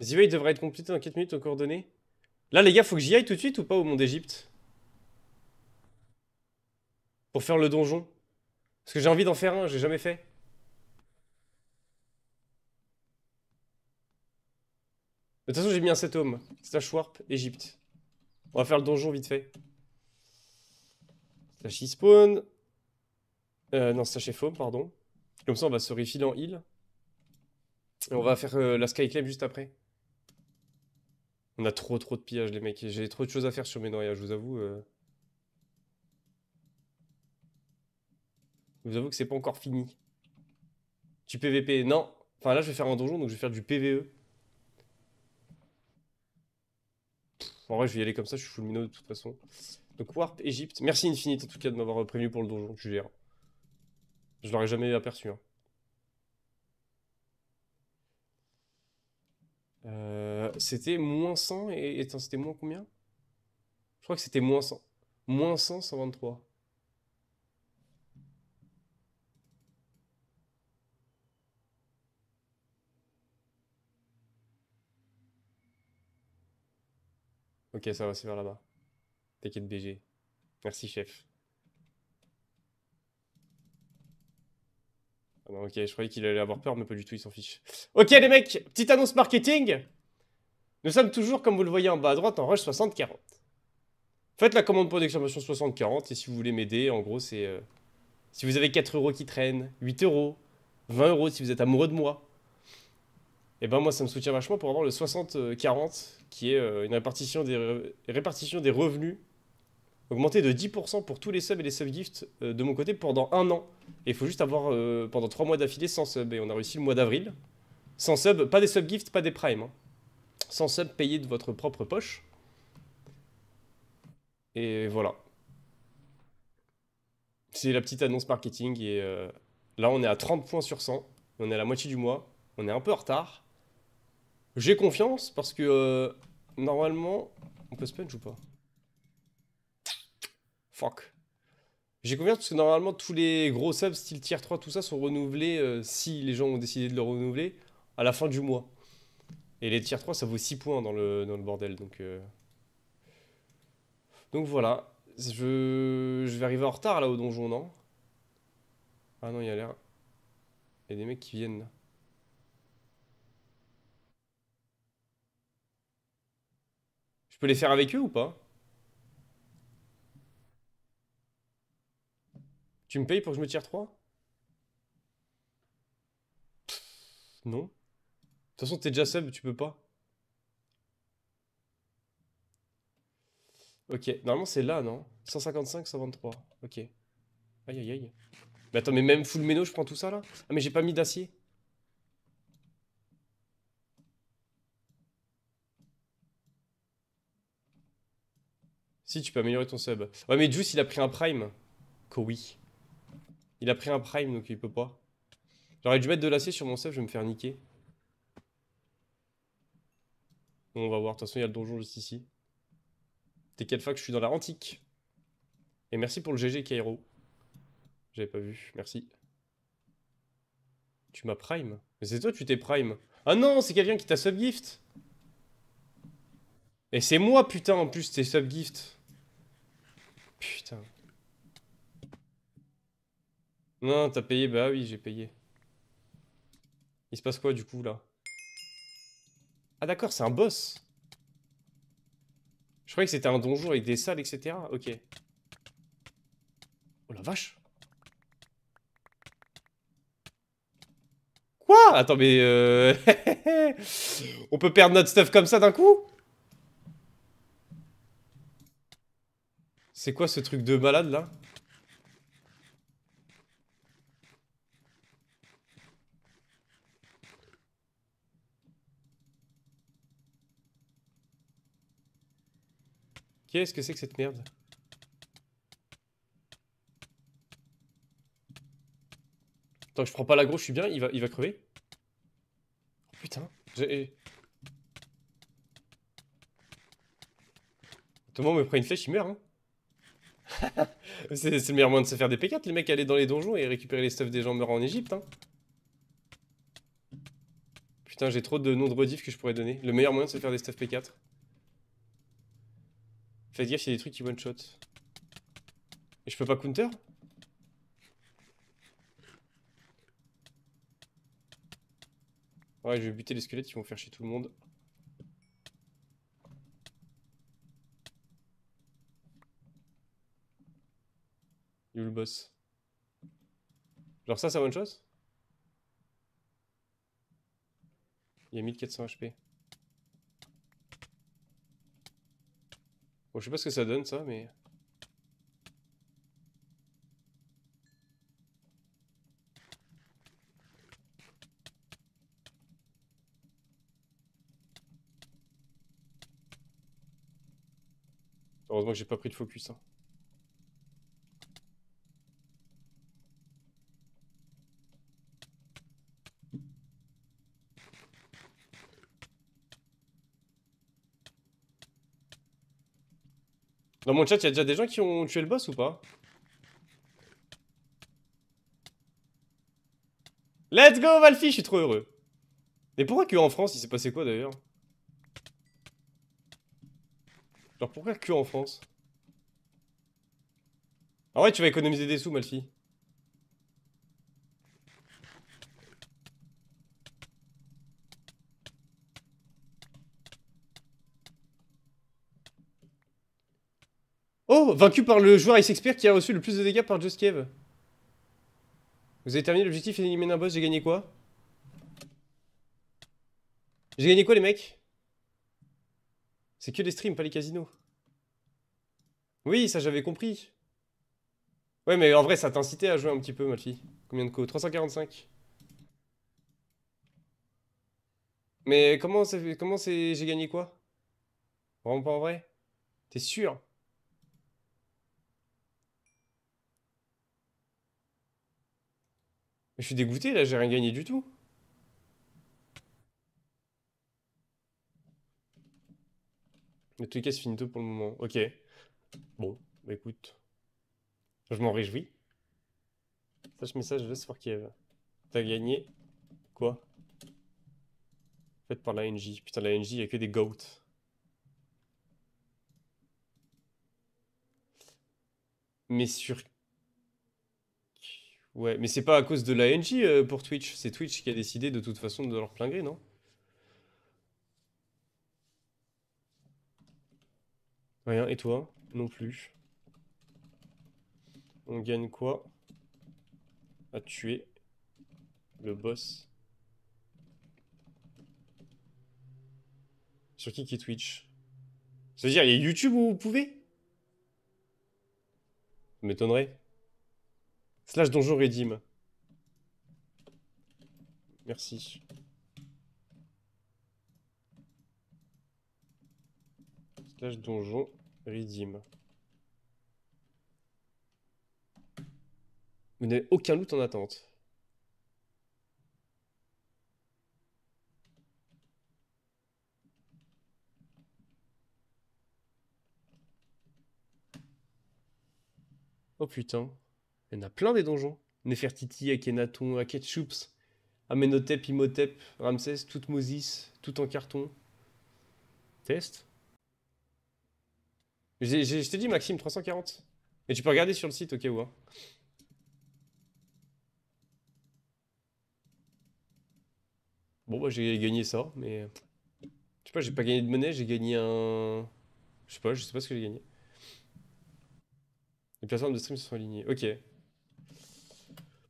Ziva il devrait être complété dans 4 minutes aux coordonnées. Là, les gars, faut que j'y aille tout de suite ou pas au monde d'Egypte Pour faire le donjon parce que j'ai envie d'en faire un, j'ai jamais fait. De toute façon, j'ai mis un 7 Slash Warp, Égypte. On va faire le donjon vite fait. Slash e-spawn. Euh, non, slash e-foam, pardon. Comme ça, on va se refiler en heal. Et on va faire euh, la skyclaim juste après. On a trop trop de pillages, les mecs. J'ai trop de choses à faire sur mes noyages, je vous avoue. Euh. vous avoue que c'est pas encore fini. Du PVP, non. Enfin là, je vais faire un donjon, donc je vais faire du PVE. En vrai, je vais y aller comme ça, je suis full minot de toute façon. Donc Warp, Egypte. Merci Infinite en tout cas de m'avoir euh, prévenu pour le donjon, tu verras. Je l'aurais jamais aperçu. Hein. Euh, c'était moins 100 et, et c'était moins combien Je crois que c'était moins 100. Moins 100, 123. Ok, ça va, c'est vers là-bas. T'inquiète, BG. Merci, chef. Ah bah, ok, je croyais qu'il allait avoir peur, mais pas du tout, il s'en fiche. Ok, les mecs, petite annonce marketing. Nous sommes toujours, comme vous le voyez en bas à droite, en rush 60-40. Faites la commande pour d'exclamation 60-40, et si vous voulez m'aider, en gros, c'est... Euh, si vous avez 4 euros qui traînent, 8 euros, 20 euros si vous êtes amoureux de moi, et eh ben moi ça me soutient vachement pour avoir le 60-40 qui est euh, une répartition des, répartition des revenus augmentée de 10% pour tous les subs et les subgifts euh, de mon côté pendant un an. Et il faut juste avoir euh, pendant 3 mois d'affilée 100 subs. Et on a réussi le mois d'avril. 100 subs, pas des subgifts, pas des primes. Hein. Sans 100 subs payés de votre propre poche. Et voilà. C'est la petite annonce marketing. Et là on est à 30 points sur 100. On est à la moitié du mois. On est un peu en retard. J'ai confiance parce que euh, normalement, on peut se ou pas Fuck. J'ai confiance parce que normalement tous les gros subs style tier 3, tout ça sont renouvelés euh, si les gens ont décidé de le renouveler à la fin du mois. Et les tier 3 ça vaut 6 points dans le, bordel donc. Euh. Donc voilà. Je... je vais arriver en retard là au donjon, non Ah non, il y a l'air. Il y a des mecs qui viennent là. Je peux les faire avec eux ou pas Tu me payes pour que je me tire 3 Non. De toute façon, t'es déjà sub, tu peux pas. Ok, normalement c'est là, non 155, 123. Ok. Aïe aïe aïe. Mais attends, mais même full méno, je prends tout ça là Ah, mais j'ai pas mis d'acier. Si, tu peux améliorer ton sub. Ouais, mais Juice, il a pris un prime. oui. Il a pris un prime, donc il peut pas. J'aurais dû mettre de l'acier sur mon sub, je vais me faire niquer. Bon, on va voir. De toute façon, il y a le donjon juste ici. T'es quelle fois que je suis dans la antique. Et merci pour le GG, Cairo. J'avais pas vu. Merci. Tu m'as prime Mais c'est toi, tu t'es prime. Ah non, c'est quelqu'un qui t'a subgift. Et c'est moi, putain, en plus, t'es subgift. Putain. Non, t'as payé Bah oui, j'ai payé. Il se passe quoi du coup là Ah d'accord, c'est un boss Je croyais que c'était un donjon avec des salles, etc. Ok. Oh la vache Quoi Attends mais... Euh, [laughs] on peut perdre notre stuff comme ça d'un coup C'est quoi ce truc de malade là Qu'est-ce que c'est que cette merde Tant que je prends pas l'aggro, je suis bien, il va, il va crever. Oh, putain, j'ai... monde me prend une flèche, il meurt, hein [laughs] c'est le meilleur moyen de se faire des P4, les mecs, aller dans les donjons et récupérer les stuff des gens meurant en Égypte. Hein. Putain, j'ai trop de noms de rediff que je pourrais donner. Le meilleur moyen de se faire des stuff P4. Faites gaffe, il y a des trucs qui one-shot. Et je peux pas counter Ouais, je vais buter les squelettes qui vont faire chier tout le monde. le boss. Genre ça, c'est bonne chose Il y a 1400 HP. Bon, je sais pas ce que ça donne ça, mais... Heureusement que j'ai pas pris de focus. Hein. Dans mon chat, il y a déjà des gens qui ont tué le boss ou pas Let's go, Malfi, je suis trop heureux. Mais pourquoi que en France, il s'est passé quoi d'ailleurs Genre pourquoi que en France Ah ouais, tu vas économiser des sous, Malfi. Oh Vaincu par le joueur Ice Expert qui a reçu le plus de dégâts par Just Cave. Vous avez terminé l'objectif et un boss, j'ai gagné quoi J'ai gagné quoi les mecs C'est que les streams, pas les casinos. Oui, ça j'avais compris. Ouais, mais en vrai, ça t'incitait à jouer un petit peu, ma fille. Combien de co 345. Mais comment, ça fait... comment c'est... j'ai gagné quoi Vraiment pas en vrai T'es sûr je suis dégoûté, là, j'ai rien gagné du tout. Mais tout cas, c'est finito pour le moment. Ok. Bon, bah écoute. Je m'en réjouis. Sache message, laisse for Kiev. T'as gagné quoi Faites par la NJ. Putain, la NJ, il n'y a que des goats. Mais sur Ouais, mais c'est pas à cause de l'ANG euh, pour Twitch. C'est Twitch qui a décidé de toute façon de leur plein non Rien, et toi Non plus. On gagne quoi À tuer le boss. Sur qui qui Twitch C'est-à-dire, il y a YouTube où vous pouvez M'étonnerait. Slash donjon redeem. Merci. Slash donjon redeem. Vous n'avez aucun loot en attente. Oh putain. Il y en a plein des donjons. Nefertiti, Akhenaton, Akhetchups, Amenhotep, Imhotep, Ramsès, Toutmosis, tout en carton. Test. j'ai je dit Maxime 340. Et tu peux regarder sur le site ok cas hein. Bon bah j'ai gagné ça, mais. Je sais pas, j'ai pas gagné de monnaie, j'ai gagné un. Je sais pas, je sais pas ce que j'ai gagné. Les plateformes de stream se sont alignées. Ok.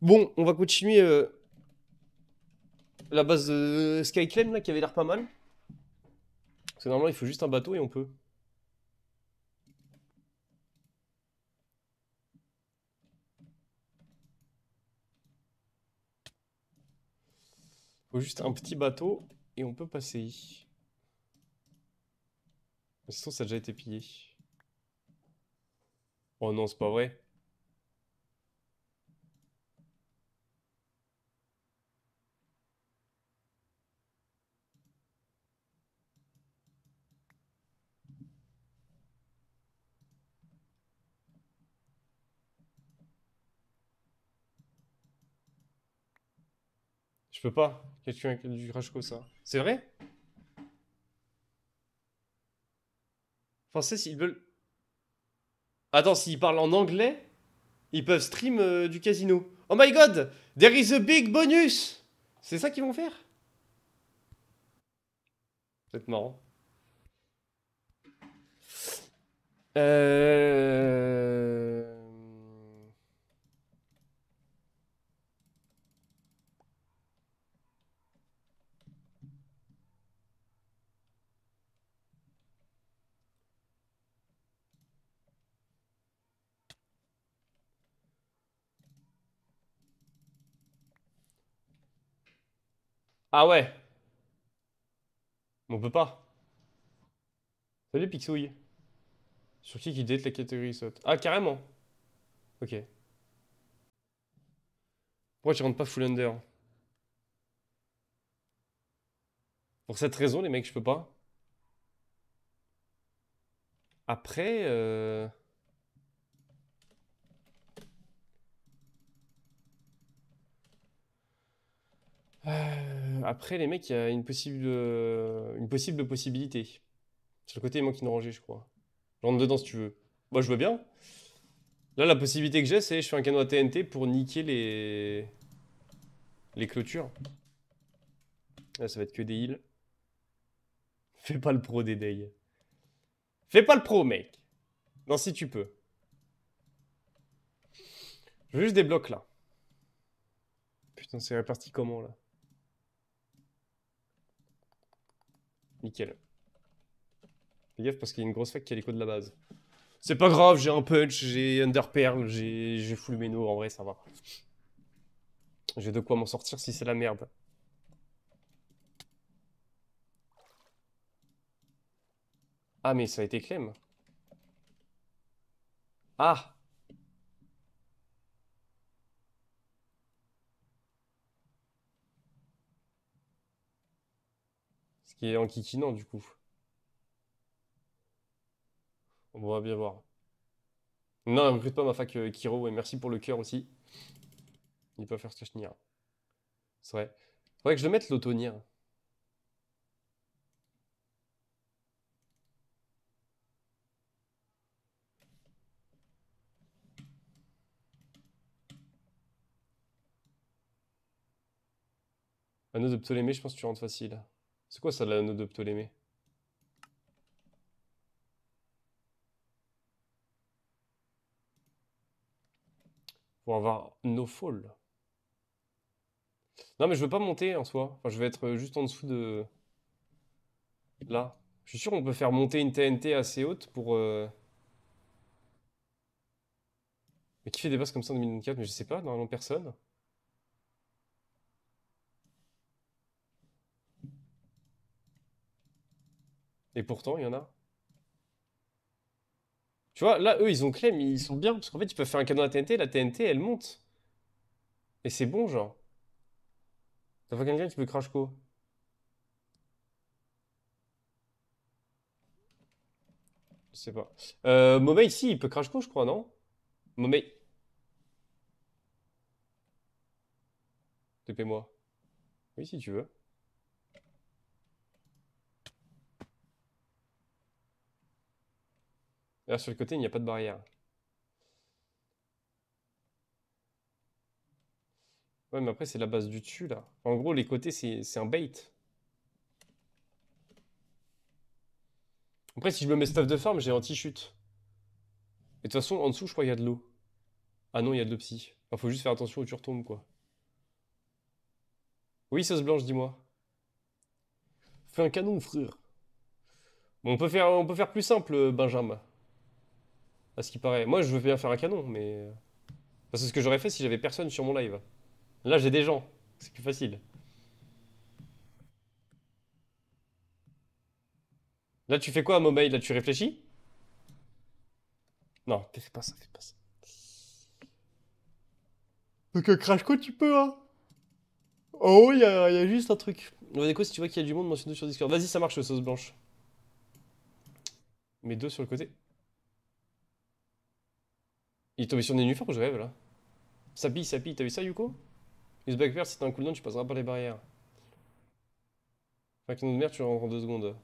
Bon, on va continuer euh, la base de Skyclaim là qui avait l'air pas mal. Parce que normalement il faut juste un bateau et on peut. Il faut juste un petit bateau et on peut passer. Mais sinon, ça a déjà été pillé. Oh non, c'est pas vrai. pas. Quelqu'un du crash ça. C'est vrai Français, s'ils veulent. Attends, s'ils parlent en anglais, ils peuvent stream euh, du casino. Oh my god There is a big bonus C'est ça qu'ils vont faire C'est marrant. Euh, Ah ouais On peut pas. Salut Pixouille. Sur qui qui date la catégorie saute Ah, carrément Ok. Pourquoi tu rentres pas full under Pour cette raison, les mecs, je peux pas. Après... euh... euh après, les mecs, il y a une possible, euh, une possible possibilité. C'est le côté moi manque rangée, je crois. Je Rentre dedans si tu veux. Moi, je veux bien. Là, la possibilité que j'ai, c'est je fais un canot à TNT pour niquer les, les clôtures. Là, ça va être que des heals. Fais pas le pro, des îles. Fais pas le pro, mec. Non, si tu peux. Je veux juste des blocs, là. Putain, c'est réparti comment, là Nickel. Fais gaffe parce qu'il y a une grosse fac qui a l'écho de la base. C'est pas grave, j'ai un punch, j'ai underperl, j'ai full méno, en vrai ça va. J'ai de quoi m'en sortir si c'est la merde. Ah mais ça a été Clem. Ah qui est en enquiquinant du coup. On va bien voir. Non, recrute pas ma fac euh, Kiro, et merci pour le cœur aussi. Il peut faire ce que je C'est vrai. Faudrait que je le mette l'autonir. Anneau de Ptolémée, je pense que tu rentres facile. C'est quoi ça, l'anneau de Ptolémée Pour avoir no fall. Non, mais je veux pas monter en soi. Enfin, je vais être juste en dessous de... Là. Je suis sûr qu'on peut faire monter une TNT assez haute pour... Euh, mais qui fait des bases comme ça en 2024 Mais je sais pas, normalement personne. Et pourtant, il y en a. Tu vois, là, eux, ils ont mais ils sont bien, parce qu'en fait, ils peuvent faire un canon à TNT, la TNT, elle monte. Et c'est bon, genre. T'as pas quelqu'un qui peut crash co Je sais pas. Euh, ici, il peut crash co, je crois, non Momé. TP moi. Oui, si tu veux. sur le côté, il n'y a pas de barrière. Ouais, mais après, c'est la base du dessus, là. En gros, les côtés, c'est un bait. Après, si je me mets stuff de farm, j'ai anti-chute. Et de toute façon, en dessous, je crois qu'il y a de l'eau. Ah non, il y a de l'opsy. Il faut juste faire attention où tu retombes, quoi. Oui, ça se blanche, dis-moi. Fais un canon, frère. on peut faire, on peut faire plus simple, euh, Benjamin paraît. Moi, je veux bien faire un canon, mais. c'est ce que j'aurais fait si j'avais personne sur mon live. Là, j'ai des gens. C'est plus facile. Là, tu fais quoi, mobile Là, tu réfléchis Non, fais pas ça, fais pas ça. Donc, crash quoi, tu peux, hein En haut, il y, a juste un truc. quoi, si tu vois qu'il y a du monde, mentionne-nous sur Discord. Vas-y, ça marche, sauce blanche. Mets deux sur le côté. Il est tombé sur nuits ou je rêve là ça Sapi, t'as vu ça Yuko Use Blackbird, si t'as un cooldown, tu passeras par les barrières. Enfin, canon de merde, tu rentres en deux secondes.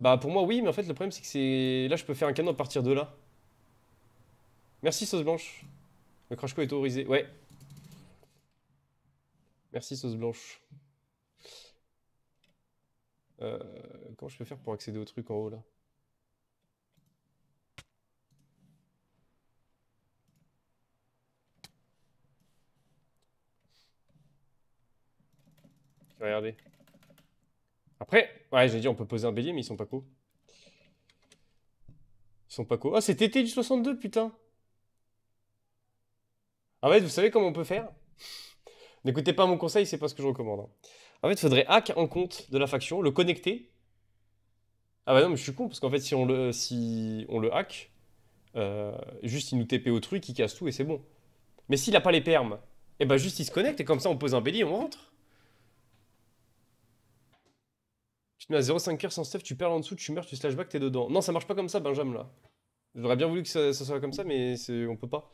Bah pour moi oui, mais en fait le problème c'est que c'est... Là je peux faire un canon à partir de là. Merci Sauce Blanche. Le crash -co est autorisé. Ouais. Merci Sauce Blanche. Euh, comment je peux faire pour accéder au truc en haut là Regardez. Après, ouais, j'ai dit on peut poser un bélier, mais ils sont pas co. Ils sont pas co. ah c'est TT du 62, putain. En fait, vous savez comment on peut faire N'écoutez pas mon conseil, c'est pas ce que je recommande. Hein. En fait, il faudrait hack en compte de la faction, le connecter. Ah bah non, mais je suis con, parce qu'en fait, si on le, si on le hack, euh, juste il nous TP au truc, il casse tout et c'est bon. Mais s'il a pas les permes, et eh bah juste il se connecte et comme ça on pose un bélier, on rentre. tu à 0,5 cœur sans stuff, tu perds en dessous, tu meurs, tu back, t'es dedans. Non, ça marche pas comme ça, Benjamin, là. J'aurais bien voulu que ça, soit comme ça, mais on peut pas.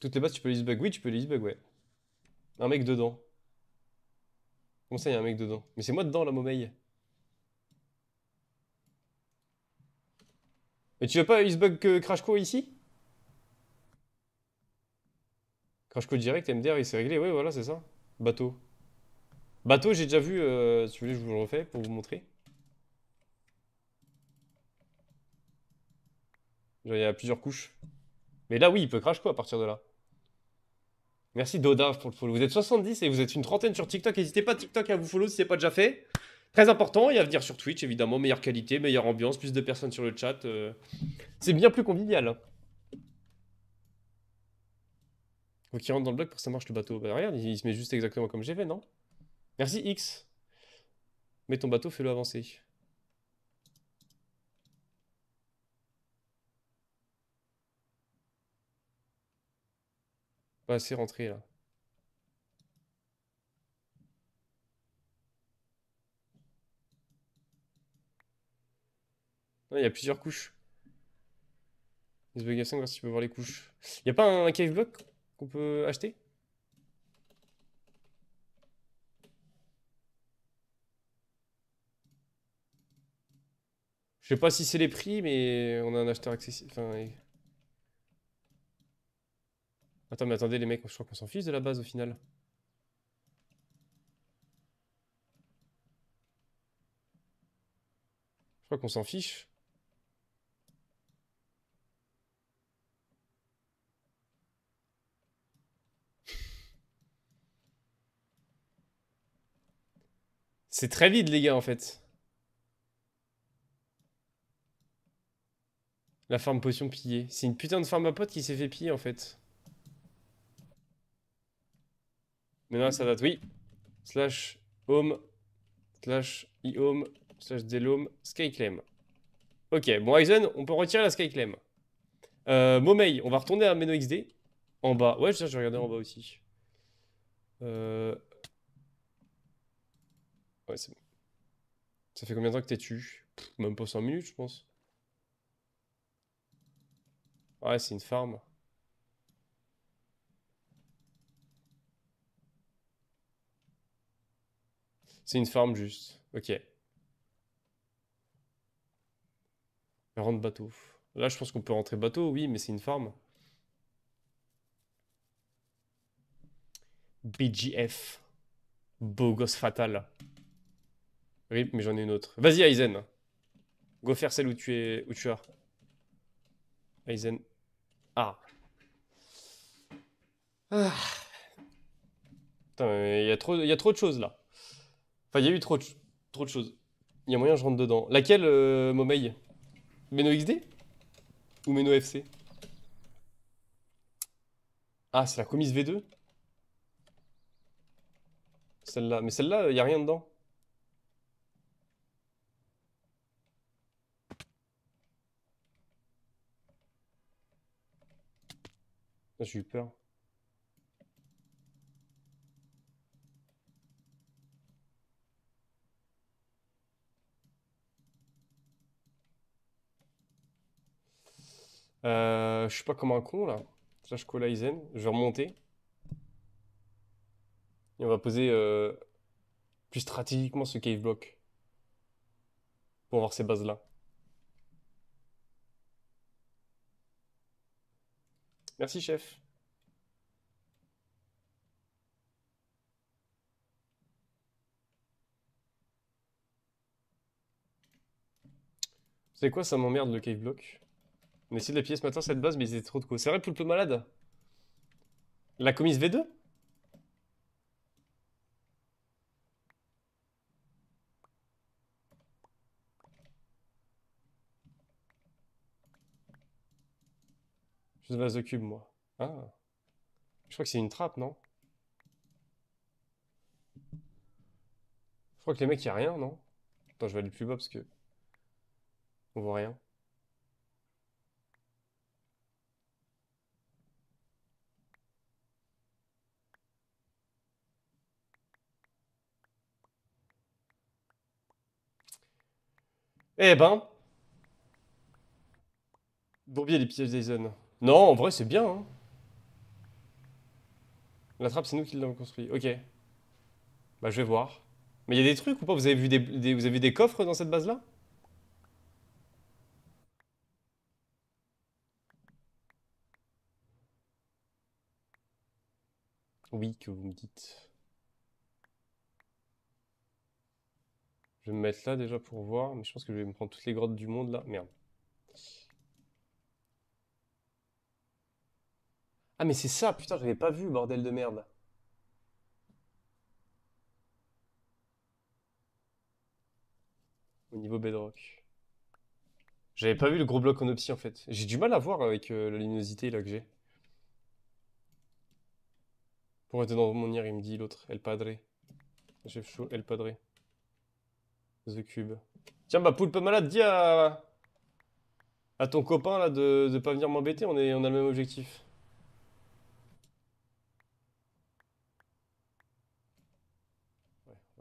Toutes les bases, tu peux les bug. Oui, tu peux les bug, ouais. Un mec dedans. Comment ça, un mec dedans Mais c'est moi dedans, la momeille. Mais tu veux pas Isbug euh, crash co ici CrashCore direct, MDR, il s'est réglé. ouais voilà, c'est ça. Bateau. Bateau, j'ai déjà vu. Euh, si vous voulez, je vous le refais pour vous montrer. Genre, il y a plusieurs couches. Mais là, oui, il peut crash quoi à partir de là. Merci Doda pour le follow. Vous êtes 70 et vous êtes une trentaine sur TikTok. N'hésitez pas TikTok à vous follow si ce n'est pas déjà fait. Très important. il a à venir sur Twitch, évidemment. Meilleure qualité, meilleure ambiance, plus de personnes sur le chat. Euh. C'est bien plus convivial. Faut qu'il rentre dans le bloc pour que ça marche le bateau. Bah, regarde, il, il se met juste exactement comme j'ai fait, non Merci X. Mets ton bateau, fais-le avancer. Pas assez rentré là. Il y a plusieurs couches. Les 5 voir si tu peux voir les couches. Il n'y a pas un cave block qu'on peut acheter Je sais pas si c'est les prix, mais on a un acheteur accessible. Attends, mais attendez, les mecs, je crois qu'on s'en fiche de la base au final. Je crois qu'on s'en fiche. C'est très vide, les gars, en fait. La farm potion pillée. C'est une putain de farm à pote qui s'est fait piller en fait. Mais non, ça date, oui. Slash home, slash e-home. slash Sky skyclaim. Ok, bon, Aizen, on peut retirer la skyclaim. Euh, Momei, on va retourner à meno XD. En bas. Ouais, je vais regarder en bas aussi. Euh, ouais, c'est bon. Ça fait combien de temps que t'es tu Même pas 5 minutes, je pense. Ouais, c'est une farm. C'est une farm juste. Ok. Rentre bateau. Là, je pense qu'on peut rentrer bateau, oui, mais c'est une farm. BGF. Beau gosse fatal. Rip, mais j'en ai une autre. Vas-y, Aizen. Go faire celle où tu es, où tu as. Aizen. Ah. ah. Putain, il y, a trop, y a trop de choses là. Enfin, il y a eu trop de, trop de choses. Il y a moyen je rentre dedans. Laquelle, euh, Meno XD Ou Meno FC Ah, c'est la commise V2 Celle-là. Mais celle-là, il n'y a rien dedans. J'ai eu peur. Euh, je suis pas comme un con là. Je vais remonter. Et on va poser euh, plus stratégiquement ce cave block. Pour voir ces bases là. Merci, chef. C'est quoi, ça m'emmerde le cave block. On essaie de la piller ce matin cette base, mais ils étaient trop de coups. C'est vrai, Poulpe Malade La commise V2 de Cube, moi. Ah. Je crois que c'est une trappe, non Je crois que les mecs, il a rien, non Attends, je vais aller plus bas parce que... On voit rien. Eh ben... Bourbier les pièges des zones. Non, en vrai, c'est bien. Hein. La trappe, c'est nous qui l'avons construit. Ok. Bah, je vais voir. Mais il y a des trucs ou pas Vous avez vu des, vous avez des coffres dans cette base-là Oui, que vous me dites. Je vais me mettre là déjà pour voir, mais je pense que je vais me prendre toutes les grottes du monde là. Merde. Ah mais c'est ça, putain, j'avais pas vu, bordel de merde. Au niveau bedrock. J'avais pas vu le gros bloc en opsie en fait. J'ai du mal à voir avec euh, la luminosité là que j'ai. Pour être dans mon ir, il me dit l'autre, El Padre. J'ai chaud, El Padre. The Cube. Tiens, bah poulpe malade, dis à, à ton copain là de, de pas venir m'embêter, on, est... on a le même objectif.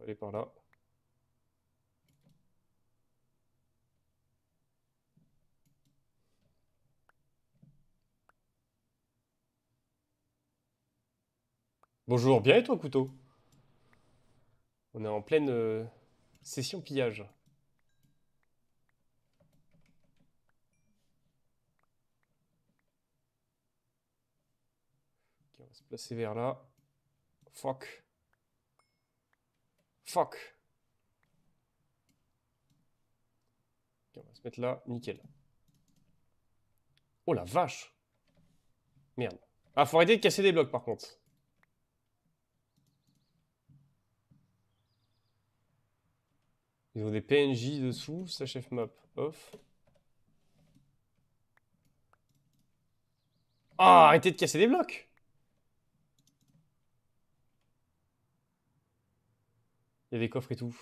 Allez par là. Bonjour, bien et toi, couteau On est en pleine euh, session pillage. on va se placer vers là. Fuck. Fuck. on va se mettre là, nickel. Oh la vache Merde. Ah, faut arrêter de casser des blocs par contre. Ils ont des PNJ dessous, chef map off. Ah, arrêtez de casser des blocs Il y des coffres et tout.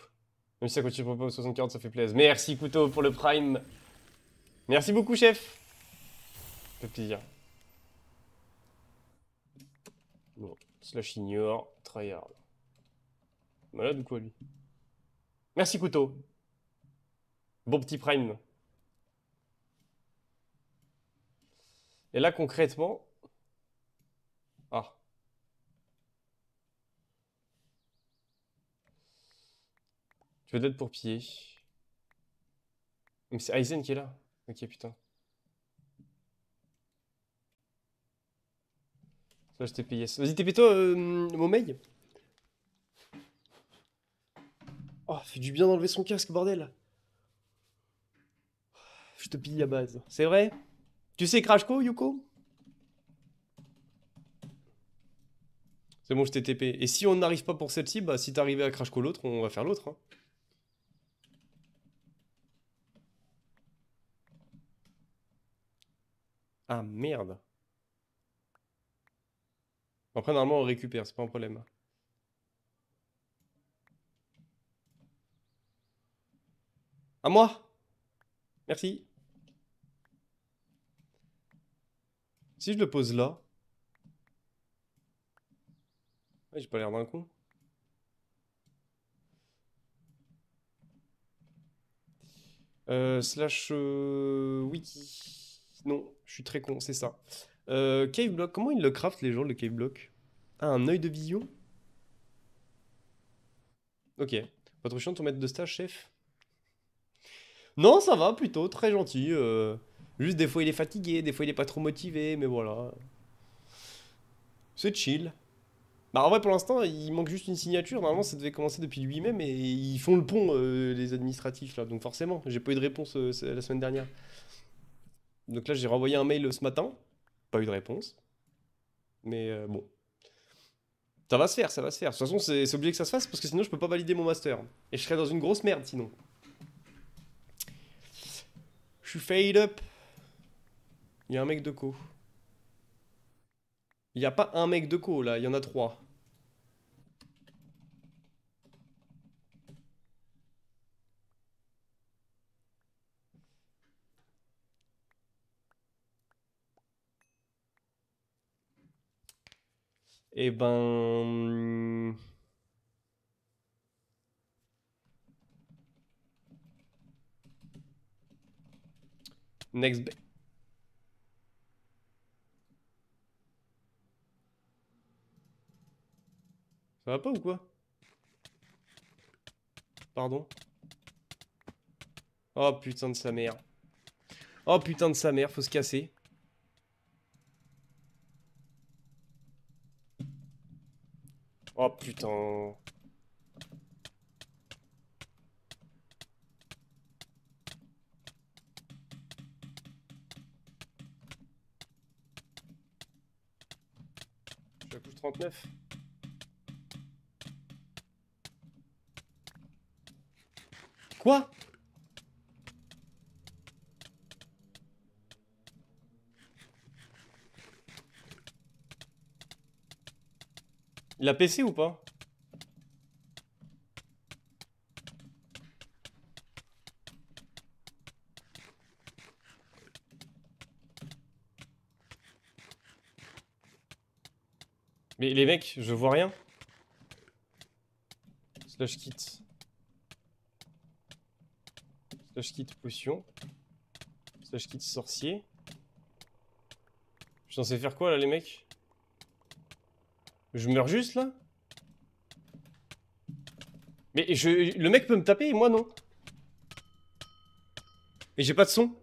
Même si ça continue pas au 64, ça fait plaisir. Merci Couteau pour le prime. Merci beaucoup, chef. Ça fait plaisir. Bon, slash ignore, tryhard. Malade ou quoi, lui Merci Couteau. Bon petit prime. Et là, concrètement, Je vais peut pour piller. Mais c'est Aizen qui est là. Ok, putain. Ça, je t'ai payé. Vas-y, TP-toi, euh, mon Oh, fait du bien d'enlever son casque, bordel. Je te pille la base. C'est vrai Tu sais Crashco, Yuko C'est bon, je t'ai TP. Et si on n'arrive pas pour celle-ci, bah si t'arrivais à Crashco l'autre, on va faire l'autre. Hein. Ah merde. Après, normalement, on récupère, c'est pas un problème. À moi Merci. Si je le pose là. Ah, j'ai pas l'air d'un con. Euh, slash euh, wiki. Non, je suis très con, c'est ça. Euh, cave block, comment ils le craftent les gens le cave block Ah, un œil de vision Ok. Pas trop chiant ton maître de stage, chef Non, ça va plutôt, très gentil. Euh. Juste des fois il est fatigué, des fois il est pas trop motivé, mais voilà. C'est chill. Bah en vrai pour l'instant il manque juste une signature, normalement ça devait commencer depuis lui-même et ils font le pont euh, les administratifs là, donc forcément j'ai pas eu de réponse la semaine dernière. Donc là, j'ai renvoyé un mail ce matin, pas eu de réponse. Mais euh, bon. Ça va se faire, ça va se faire. De toute façon, c'est obligé que ça se fasse parce que sinon, je peux pas valider mon master. Et je serais dans une grosse merde sinon. Je suis fade up. Il y a un mec de co. Il n'y a pas un mec de co là, il y en a trois. Eh ben. Hmm. Next. Ça va pas ou quoi Pardon Oh putain de sa mère. Oh putain de sa mère, faut se casser. Oh putain. Je la couche 39. Quoi La PC ou pas Mais les mecs, je vois rien. Slash kit. Slash kit potion. Slash kit sorcier. Je suis censé faire quoi là les mecs je meurs juste là Mais je, le mec peut me taper et moi non. Et j'ai pas de son.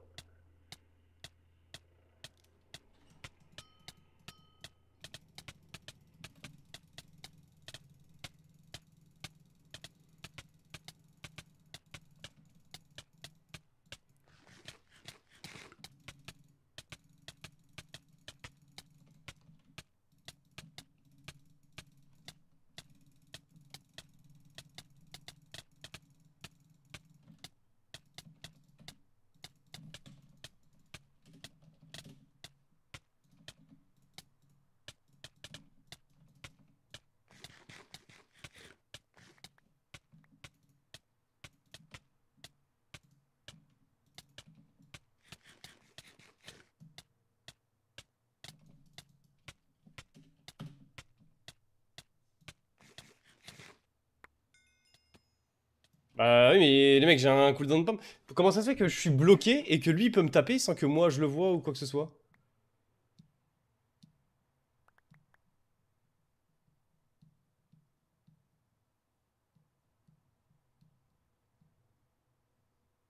j'ai un cooldown de pomme Comment ça se fait que je suis bloqué et que lui il peut me taper sans que moi je le vois ou quoi que ce soit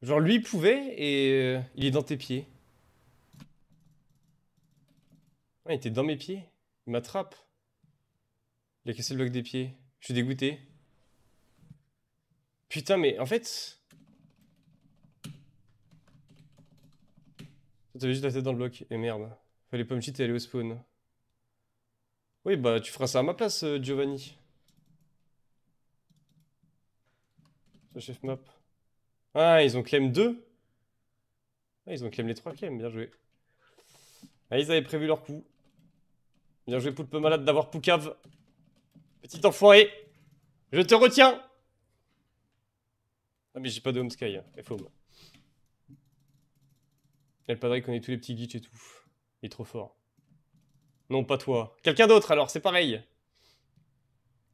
Genre lui pouvait et euh, il est dans tes pieds. il était dans mes pieds. Il m'attrape. Il a cassé le bloc des pieds. Je suis dégoûté. Putain, mais en fait, T'avais juste la tête dans le bloc. Et merde. Fallait pas me cheater et aller au spawn. Oui, bah tu feras ça à ma place, euh, Giovanni. Ce chef map. Ah, ils ont claim 2 ah, ils ont claim les trois, claims, bien joué. Ah, ils avaient prévu leur coup. Bien joué, peu malade, d'avoir Poucave. Petit enfoiré, je te retiens Ah mais j'ai pas de home sky, hein. FOM. Le Padre connaît tous les petits glitches et tout. Il est trop fort. Non, pas toi. Quelqu'un d'autre alors, c'est pareil.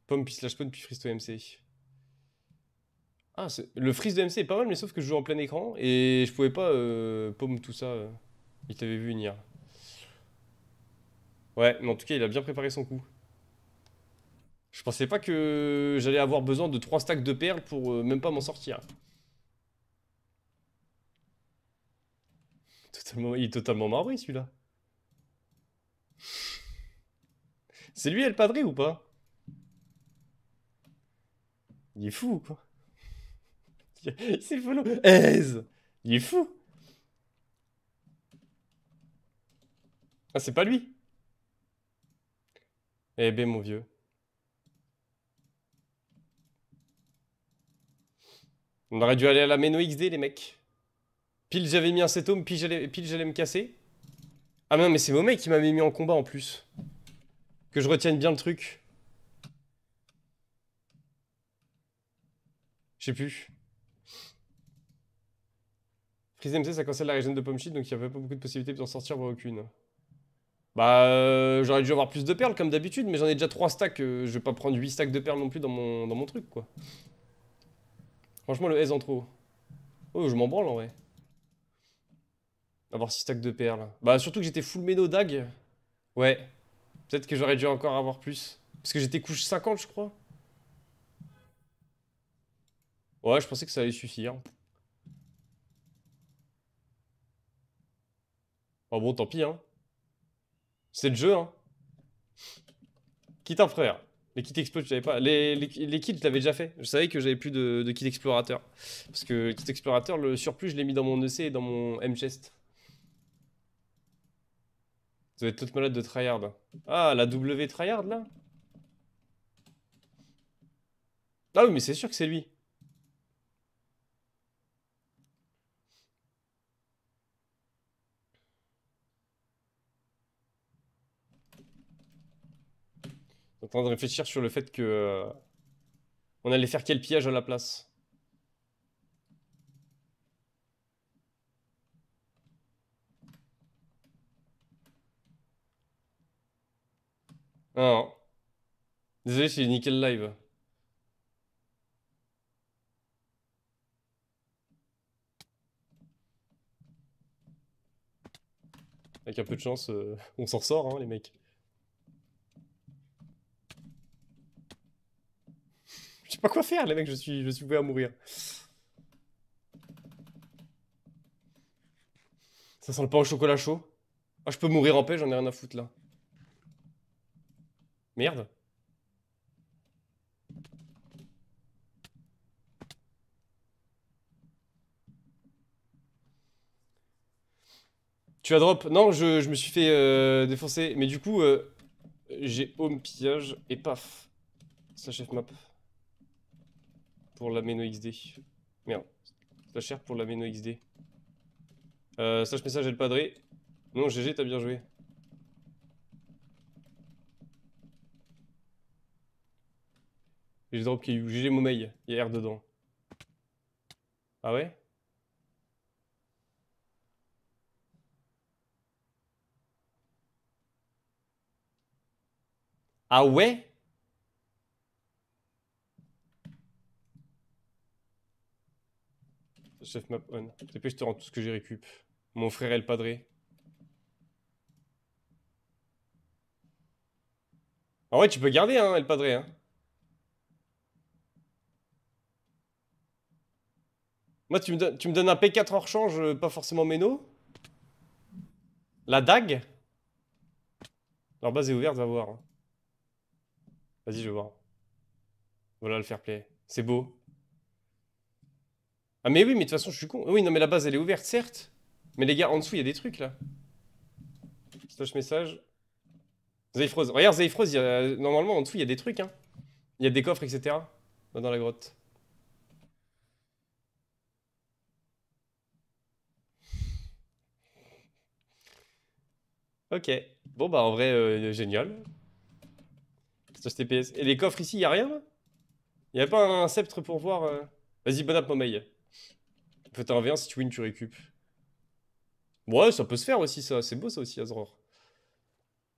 Pomme, puis slash puis freeze to MC. Ah, le freeze de MC est pas mal, mais sauf que je joue en plein écran et je pouvais pas euh, pomme tout ça. Euh. Il t'avait vu venir. Ouais, mais en tout cas, il a bien préparé son coup. Je pensais pas que j'allais avoir besoin de 3 stacks de perles pour euh, même pas m'en sortir. il est totalement marbré, celui-là. C'est lui El Padre ou pas Il est fou ou quoi [laughs] C'est le follow. Il est fou Ah, c'est pas lui Eh ben, mon vieux. On aurait dû aller à la Meno XD, les mecs. Pile j'avais mis un setome, pile j'allais me casser. Ah non mais c'est vos mecs qui m'avaient mis en combat en plus. Que je retienne bien le truc. Je sais plus. Freeze MC ça cancelle la région de pomme donc il n'y avait pas beaucoup de possibilités d'en sortir voire aucune. Bah euh, j'aurais dû avoir plus de perles comme d'habitude mais j'en ai déjà 3 stacks, euh, je vais pas prendre 8 stacks de perles non plus dans mon, dans mon truc quoi. Franchement le S en trop. Oh je m'en branle en vrai. Avoir 6 stacks de perles. Bah, surtout que j'étais full méno dag. Ouais. Peut-être que j'aurais dû encore avoir plus. Parce que j'étais couche 50, je crois. Ouais, je pensais que ça allait suffire. Oh bon, tant pis, hein. C'est le jeu, hein. Quitte un frère. Les kits Explos je l'avais pas. Les, les, kits, je l'avais déjà fait. Je savais que j'avais plus de, de kits explorateurs. Parce que kit explorateur, le surplus, je l'ai mis dans mon EC et dans mon M-chest. Vous être toute malade de tryhard. Ah, la W tryhard là Ah oui, mais c'est sûr que c'est lui. en train de réfléchir sur le fait que euh, on allait faire quel pillage à la place. non. Désolé, c'est nickel live. Avec un peu de chance, euh, on s'en sort, hein, les mecs. Je sais pas quoi faire, les mecs, je suis, je suis prêt à mourir. Ça sent le pain au chocolat chaud. Ah, je peux mourir en paix, j'en ai rien à foutre là. Merde. Tu as drop Non, je, me suis fait euh, défoncer. Mais du coup, euh, j'ai home pillage et paf. Slash fmap. map. Pour la Meno XD. Merde. Slash cher pour la Meno XD. Euh, slash message et le padré. Non, GG, t'as bien joué. J'ai drop qui J'ai Momei. Il y a R dedans. Ah ouais Ah ouais Chef je te rends tout ce que j'ai récup. Mon frère El Padre. Ah, ouais, tu peux garder hein, El Padre, Hein. Moi, tu me, donnes, un P4 en change, euh, pas forcément méno. La dague. Leur base est ouverte, va voir. Vas-y, je vais voir. Voilà le fair play. C'est beau. Ah mais oui, mais de toute façon, je suis con. Oui, non, mais la base, elle est ouverte, certes. Mais les gars, en dessous, il y a des trucs, là. Slash message. Zayfroze. Regarde, Zayfroze, normalement, en dessous, il y a des trucs, hein. Il y a des coffres, etc. Dans la grotte. Ok. Bon, bah, en vrai, euh, génial. Et les coffres ici, y a rien là y a pas un, sceptre pour voir euh Vas-y, bon app, Faut t'en un si tu win, tu récup. Ouais, ça peut se faire aussi, ça. C'est beau, ça aussi, Azror.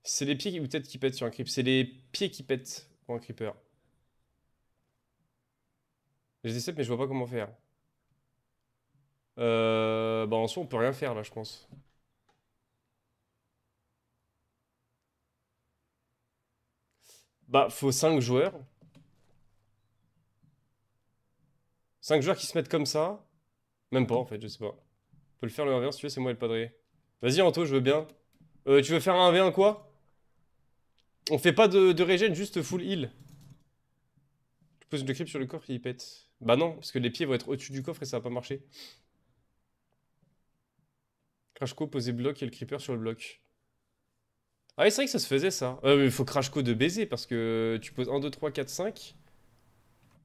C'est les pieds ou tête qui pètent sur un creep. C'est les pieds qui pètent pour un creeper. J'ai des mais je vois pas comment faire. Euh... Bah, en soi, on peut rien faire, là, je pense. Bah, faut 5 joueurs. 5 joueurs qui se mettent comme ça. Même pas, en fait, je sais pas. On peut le faire le 1v1 si tu veux, c'est moi le padré. Vas-y, Anto, je veux bien. Euh, tu veux faire un 1v1 quoi On fait pas de, régène, juste full heal. Tu poses le creep sur le coffre, il pète. Bah non, parce que les pieds vont être au-dessus du coffre et ça va pas marcher. Crashco, poser bloc et le creeper sur le bloc. Ah oui, c'est vrai que ça se faisait ça. Euh, mais Il faut crash co de baiser parce que tu poses 1, 2, 3, 4, 5.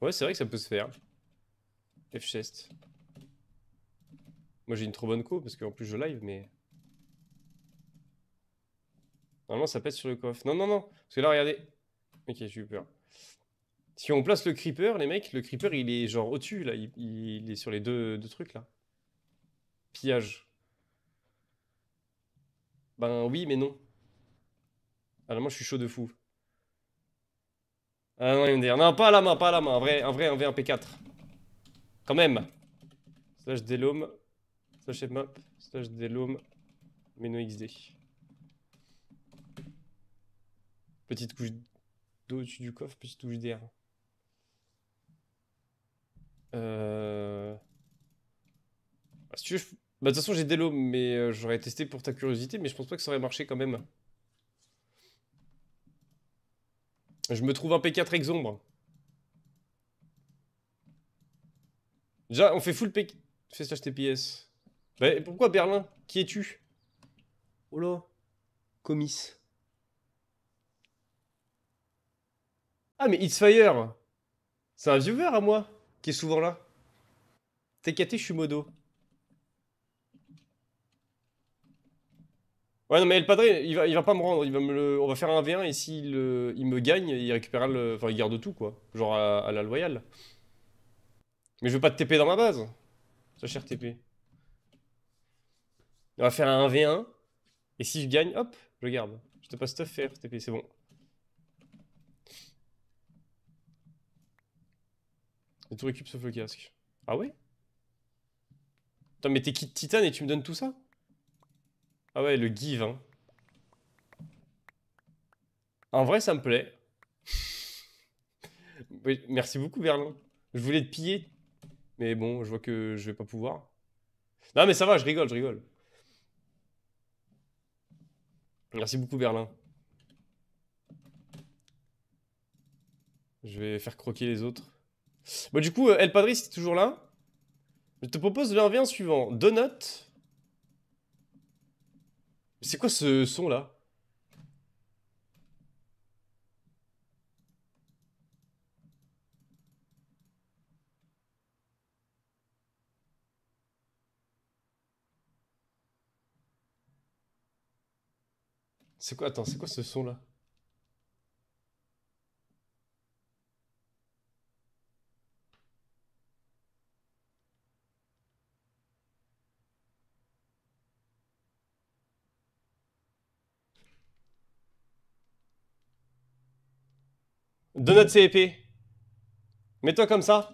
Ouais, c'est vrai que ça peut se faire. F-chest. Moi j'ai une trop bonne co parce qu'en plus je live, mais. Normalement ça pèse sur le coffre. Non, non, non. Parce que là, regardez. Ok, j'ai eu peur. Si on place le creeper, les mecs, le creeper il est genre au-dessus là. Il, est sur les deux, deux trucs là. Pillage. Ben oui, mais non. Alors ah, moi, je suis chaud de fou. Ah non, il me dit, non, pas à la main, pas à la main, En vrai, un vrai, un p 4 Quand même. Slash Delome, slash map, slash Delome, Meno XD. Petite couche d'eau au-dessus du coffre, petite couche d'air. Euh. Bah, bah, de toute façon, j'ai Delome, mais euh, j'aurais testé pour ta curiosité, mais je pense pas que ça aurait marché quand même. Je me trouve un P4 exombre. Déjà, on fait full P... Fest HTTPS. Bah, pourquoi Berlin Qui es-tu Oh là Ah, mais It's Fire C'est un viewer à moi, qui est souvent là. suis modo. Ouais, non, mais le Padre, il va, il va pas me rendre. Il va me On va faire un V1 et s'il euh, il me gagne, il récupérera le. Enfin, il garde tout, quoi. Genre à, la loyale. Mais je veux pas de TP dans ma base. Sa cher TP. On va faire un 1v1. Et si je gagne, hop, je garde. Je te passe stuff faire TP, c'est bon. Et tout récup sauf le casque. Ah ouais Attends, mais t'es de titane et tu me donnes tout ça ah ouais, le give. Hein. En vrai, ça me plaît. [laughs] merci beaucoup, Berlin. Je voulais te piller. Mais bon, je vois que je vais pas pouvoir. Non, mais ça va, je rigole, je rigole. Merci beaucoup, Berlin. Je vais faire croquer les autres. Bon, du coup, euh, El tu es toujours là. Je te propose de 1 v suivant. Donut, c'est quoi ce son là C'est quoi Attends, c'est quoi ce son là De notre CEP. Mets-toi comme ça.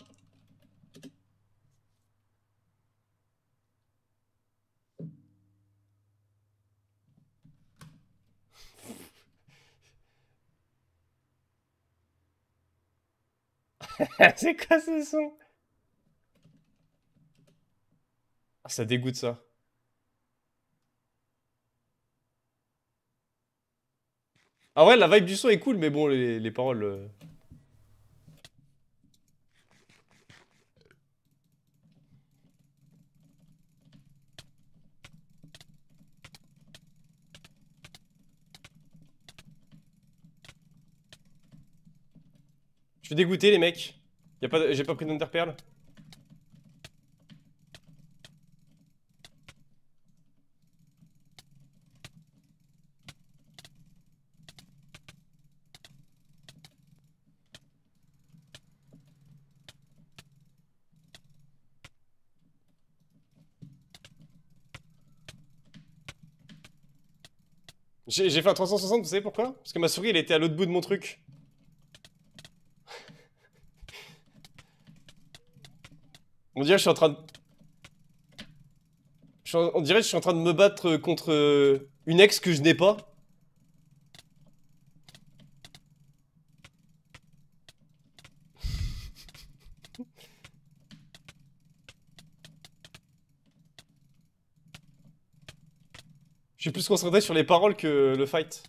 [laughs] c'est quoi ce son ah, Ça dégoûte ça. Ah ouais, la vibe du son est cool, mais bon, les, paroles... Euh. Je suis dégoûté, les mecs. J'ai pas pris d'Underpearl J'ai fait un 360, vous savez pourquoi Parce que ma souris, elle était à l'autre bout de mon truc. On dirait que je suis en train de... On dirait que je suis en train de me battre contre une ex que je n'ai pas. plus concentré sur les paroles que le fight.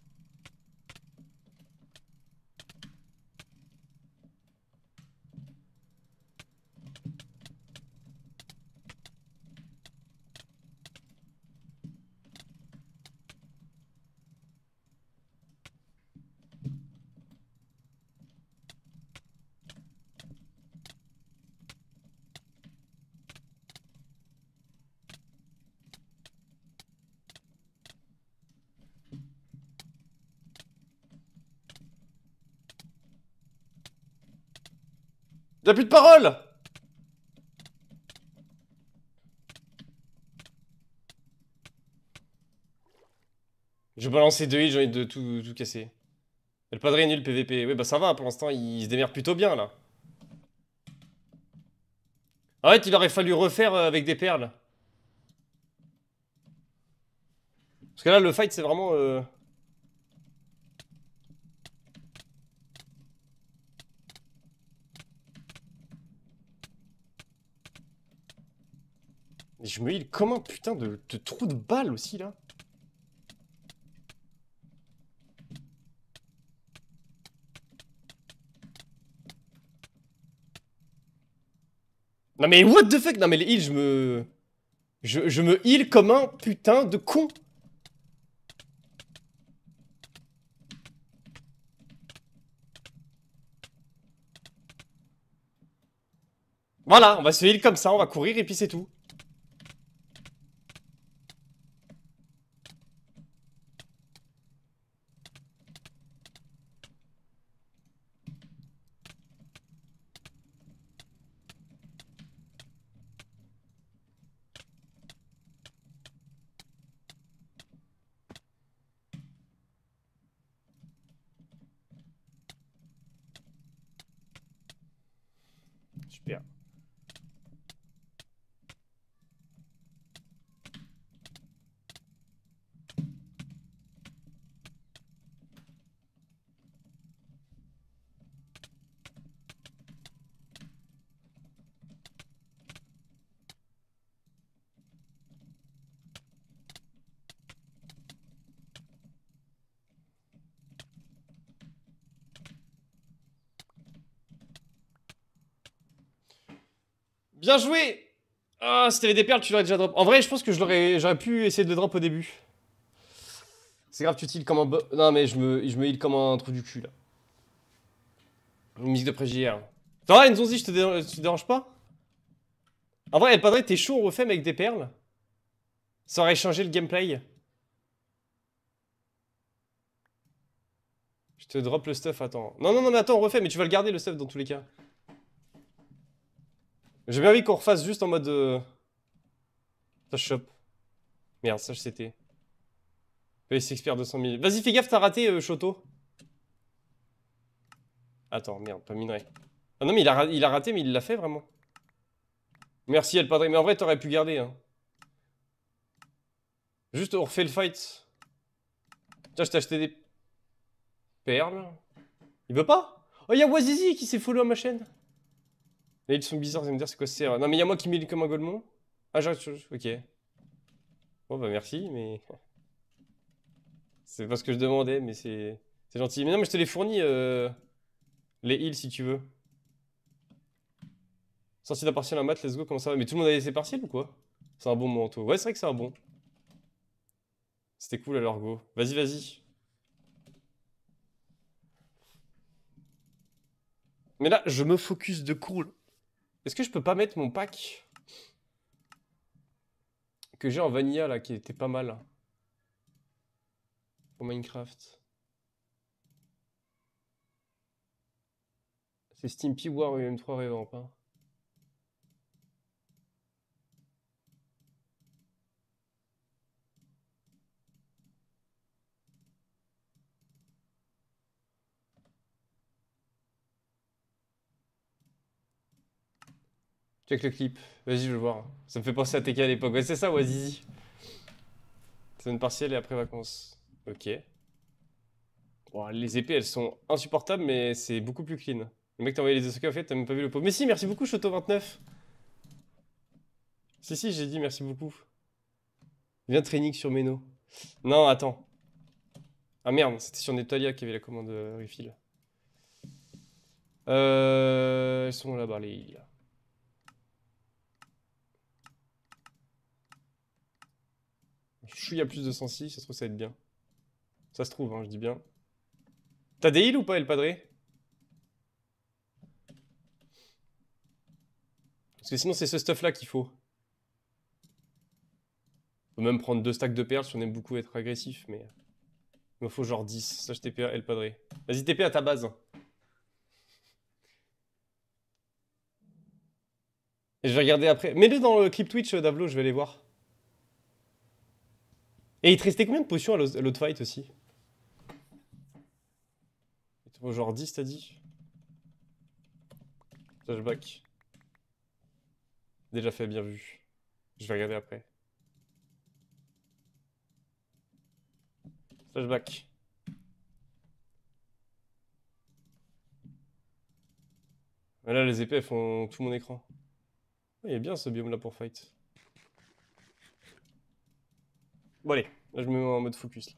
plus de parole Je balançais deux hits, j'ai envie de tout, tout casser. pas Padre est nul PVP. Oui, bah ça va, pour l'instant, il se démerde plutôt bien, là. En il aurait fallu refaire euh, avec des perles. Parce que là, le fight, c'est vraiment... Euh, je me heal comme un putain de, trou de balle aussi, là. Non mais what the fuck Non mais les heals, je me... Je, je me heal comme un putain de con Voilà, on va se heal comme ça, on va courir et puis c'est tout. Bien joué Ah, si t'avais des perles, tu l'aurais déjà drop. En vrai, je pense que j'aurais pu essayer de le drop au début. C'est grave, tu te heals comme un... Non, mais je me, je me heal comme un trou du cul, là. Une musique de près JR. T'en je te, je euh, te dérange pas En vrai, El Padre, t'es chaud, on refait, mais avec des perles Ça aurait changé le gameplay. Je te drop le stuff, attends. Non, non, non, attends, on refait, mais tu vas le garder, le stuff, dans tous les cas. J'ai bien envie qu'on refasse juste en mode... Euh... shop. Merde, ça c'était. s'expire 200 000. Vas-y, fais gaffe, t'as raté, euh, Shoto. Attends, merde, pas minerai. Ah non, mais il a, raté, mais il l'a fait vraiment. Merci, El Mais en vrai, t'aurais pu garder. Hein. Juste, on refait le fight. Tiens, je t'ai acheté des... Perles. Il veut pas Oh, y'a Wazizi qui s'est follow à ma chaîne. Là, ils sont bizarres, vous allez me dire c'est quoi c'est Non, mais il y a moi qui mets comme un golemon Ah, j'arrête, ok. Bon, bah merci, mais. [laughs] C'est pas ce que je demandais, mais c'est. gentil. Mais non, mais je te les fournis, euh, les heals si tu veux. Sorti d'un partiel, un match let's go, comment ça va Mais tout le monde a laissé partiel ou quoi C'est un bon manteau. Ouais, c'est vrai que c'est un bon. C'était cool alors, go. Vas-y, vas-y. Mais là, je me focus de cool. Est-ce que je peux pas mettre mon pack que j'ai en vanilla là, qui était pas mal hein, pour Minecraft C'est Steampy War m 3 Revamp. Hein. Check le clip. Vas-y, je veux voir. Ça me fait penser à TK à l'époque. Ouais, c'est ça, Wazizi. une partielle et après vacances. Ok. les épées, elles sont insupportables, mais c'est beaucoup plus clean. Le mec t'a envoyé les Osaka, en fait, t'as même pas vu le pot. Mais si, merci beaucoup, Shoto29. Si, si, j'ai dit merci beaucoup. Viens training sur Meno. Non, attends. Ah merde, c'était sur Netalia qui avait la commande euh, refill. Euh, elles sont là-bas, les îles. à plus de 106, ça se trouve, ça va être bien. Ça se trouve, hein, je dis bien. T'as des heals ou pas, El Padre Parce que sinon, c'est ce stuff-là qu'il faut. On peut même prendre deux stacks de perles si on aime beaucoup être agressif, mais... Il me faut genre 10. Ça, je TP à El Padre. Vas-y, TP à ta base. je vais regarder après. Mets-le dans le clip Twitch, euh, Davlo, je vais aller voir. Et il te restait combien de potions à l'autre fight aussi Genre 10, t'as dit Flashback. Déjà fait, bien vu. Je vais regarder après. Flashback. Là, les épées font tout mon écran. Il est bien ce biome là pour fight. Bon, allez. Je me mets en mode focus.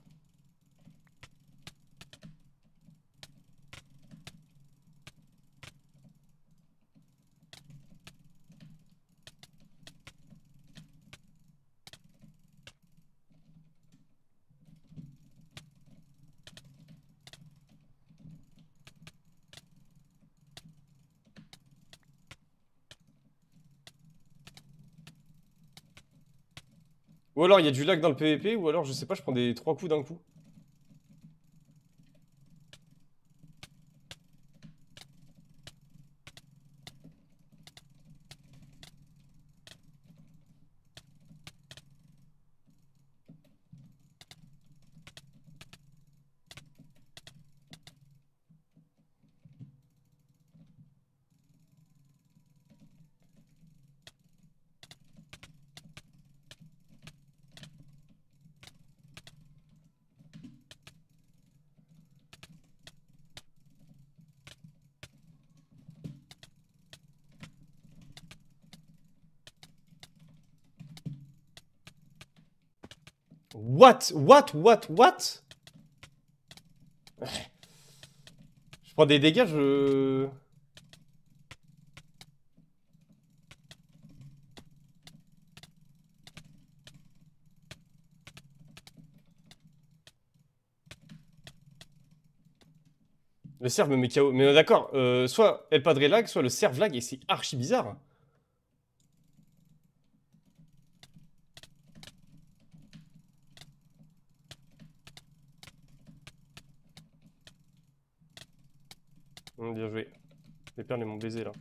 Ou alors il y a du lag dans le PVP, ou alors je sais pas, je prends des trois coups d'un coup. What What What What Je prends des dégâts, je... Le serve me met KO. Mais d'accord, euh, soit El Padre lag, soit le serve lag, et c'est archi bizarre. Prends mon baiser là.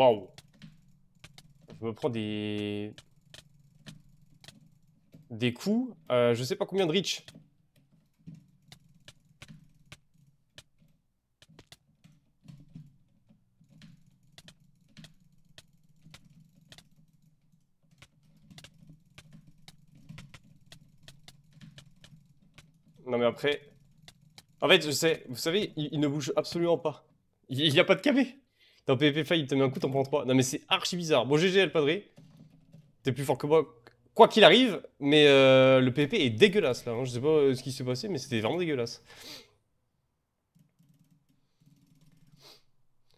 Waouh Je me prends des... Des coups. Euh, je sais pas combien de reach. Non mais après... En fait, je sais, vous savez, il, ne bouge absolument pas. Il n'y a pas de KB. Non pvp fail, il te met un coup, t'en prends 3. Non, mais c'est archi bizarre. Bon, GG, El padre, T'es plus fort que moi, quoi qu'il arrive. Mais euh, le PvP est dégueulasse, là. Hein. Je sais pas euh, ce qui s'est passé, mais c'était vraiment dégueulasse.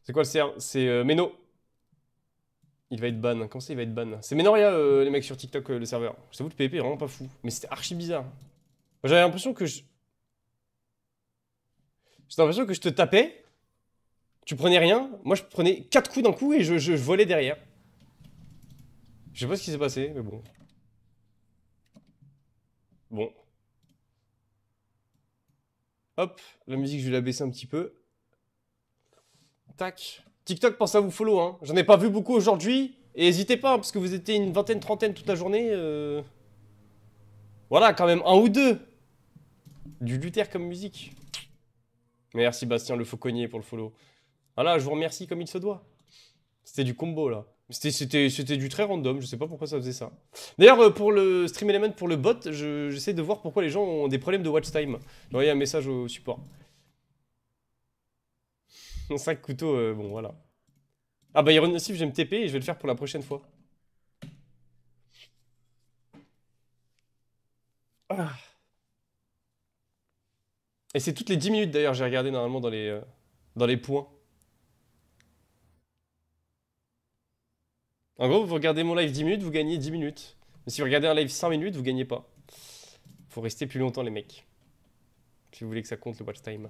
C'est quoi le CR C'est euh, Meno. Il va être ban. Comment ça, il va être ban C'est Menoria, les mecs sur TikTok, le serveur. Je t'avoue, le PvP est vraiment pas fou. Mais c'était archi bizarre. J'avais l'impression que je... J'ai l'impression que je te tapais tu prenais rien, moi je prenais 4 coups d'un coup et je, volais derrière. Je sais pas ce qui s'est passé, mais bon. Bon. Hop, la musique je vais la baisser un petit peu. Tac. TikTok, pense à vous follow, hein. J'en ai pas vu beaucoup aujourd'hui. Et n'hésitez pas, hein, parce que vous étiez une vingtaine, trentaine toute la journée. Euh. Voilà, quand même, un ou deux. Du Luther comme musique. Merci Bastien le Fauconnier pour le follow. Voilà, ah je vous remercie comme il se doit. C'était du combo là. C'était du très random, je sais pas pourquoi ça faisait ça. D'ailleurs, euh, pour le Stream Element, pour le bot, j'essaie de voir pourquoi les gens ont des problèmes de watch time. J'ai un message au support. 5 couteaux, euh, bon voilà. Ah bah Iron aussi je vais me TP et je vais le faire pour la prochaine fois. Ah. Et c'est toutes les 10 minutes d'ailleurs, j'ai regardé normalement dans les, euh, dans les points. En gros, vous regardez mon live 10 minutes, vous gagnez 10 minutes. Mais si vous regardez un live 5 minutes, vous gagnez pas. Faut rester plus longtemps, les mecs. Si vous voulez que ça compte le watch time.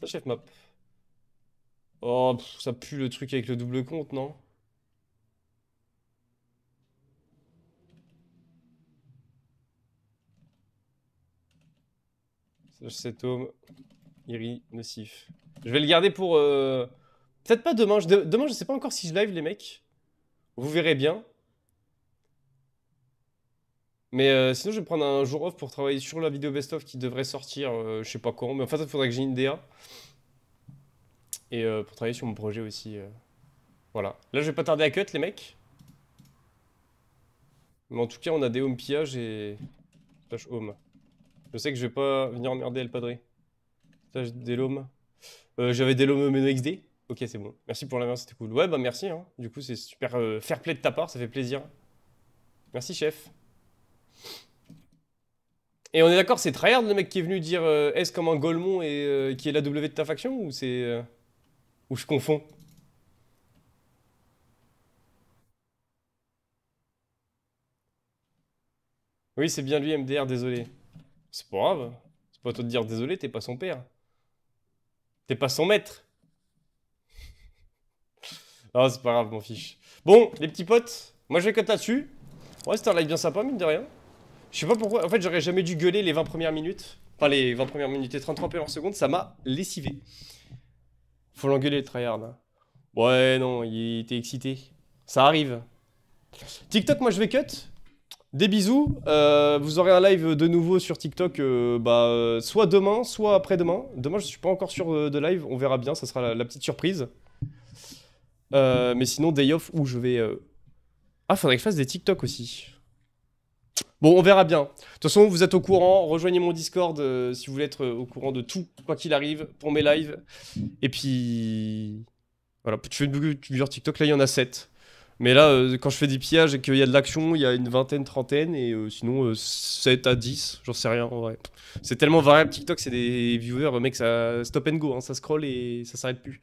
Ça, chef map. Oh, ça pue le truc avec le double compte, non Cet homme, Iri, nocif. Je vais le garder pour... Euh, peut-être pas demain. Demain, je sais pas encore si je live, les mecs. Vous verrez bien. Mais euh, sinon, je vais prendre un jour off pour travailler sur la vidéo best-of qui devrait sortir, euh, je sais pas quand, mais en fait, il faudrait que j'ai une DA. Et euh, pour travailler sur mon projet aussi. Voilà. Là, je vais pas tarder à cut, les mecs. Mais en tout cas, on a des home pillages et. Slash home. Je sais que je vais pas venir emmerder El padre. Slash des lomes. J'avais des lomes XD. Ok, c'est bon. Merci pour main, c'était cool. Ouais, bah merci. Hein. Du coup, c'est super faire euh, fair play de ta part, ça fait plaisir. Merci, chef. Et on est d'accord, c'est tryhard le mec qui est venu dire euh, « Est-ce comme un Golemon et euh, qui est la W de ta faction ou c'est. Ou je confonds Oui, c'est bien lui, MDR, désolé. C'est pas grave. C'est pas toi de dire désolé, t'es pas son père. T'es pas son maître. Non, c'est pas grave, mon fiche. Bon, les petits potes, moi je vais cut là-dessus. Ouais, c'était un live bien sympa, mine de rien. Je sais pas pourquoi, en fait, j'aurais jamais dû gueuler les 20 premières minutes. Enfin, les 20 premières minutes et 33 p secondes, ça m'a lessivé. Faut l'engueuler, le tryhard. Ouais, non, il était excité. Ça arrive. TikTok, moi je vais cut. Des bisous. Euh, vous aurez un live de nouveau sur TikTok, euh, bah, euh, soit demain, soit après-demain. Demain, je suis pas encore sûr de live. On verra bien, ça sera la petite surprise. Euh, mais sinon, day off où je vais. Euh, ah, faudrait que je fasse des TikTok aussi. Bon, on verra bien. De toute façon, vous êtes au courant. Rejoignez mon Discord euh, si vous voulez être au courant de tout, quoi qu'il arrive, pour mes lives. Et puis. Voilà, tu fais plusieurs TikTok, là, il y en a 7. Mais là, quand je fais des pillages et qu'il y a de l'action, il y a une vingtaine, trentaine, et sinon 7 à 10, j'en sais rien en vrai. C'est tellement variable TikTok, c'est des viewers, mec, ça stop and go, hein, ça scroll et ça s'arrête plus.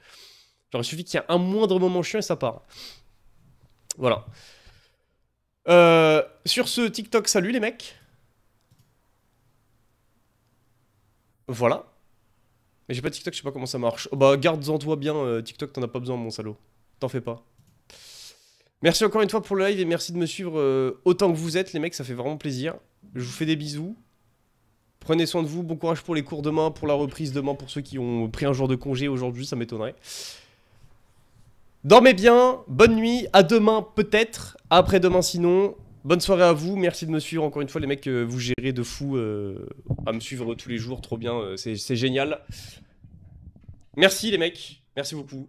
Genre, il suffit qu'il y ait un moindre moment chiant et ça part. Voilà. Euh, sur ce, TikTok, salut les mecs. Voilà. Mais j'ai pas TikTok, je sais pas comment ça marche. Oh, bah, garde-en toi bien, euh, TikTok, t'en as pas besoin, mon salaud. T'en fais pas. Merci encore une fois pour le live et merci de me suivre euh, autant que vous êtes, les mecs, ça fait vraiment plaisir. Je vous fais des bisous. Prenez soin de vous, bon courage pour les cours demain, pour la reprise demain, pour ceux qui ont pris un jour de congé aujourd'hui, ça m'étonnerait. Dormez bien, bonne nuit, à demain peut-être, après-demain sinon. Bonne soirée à vous, merci de me suivre encore une fois les mecs, euh, vous gérez de fou euh, à me suivre tous les jours, trop bien, euh, c'est génial. Merci les mecs, merci beaucoup.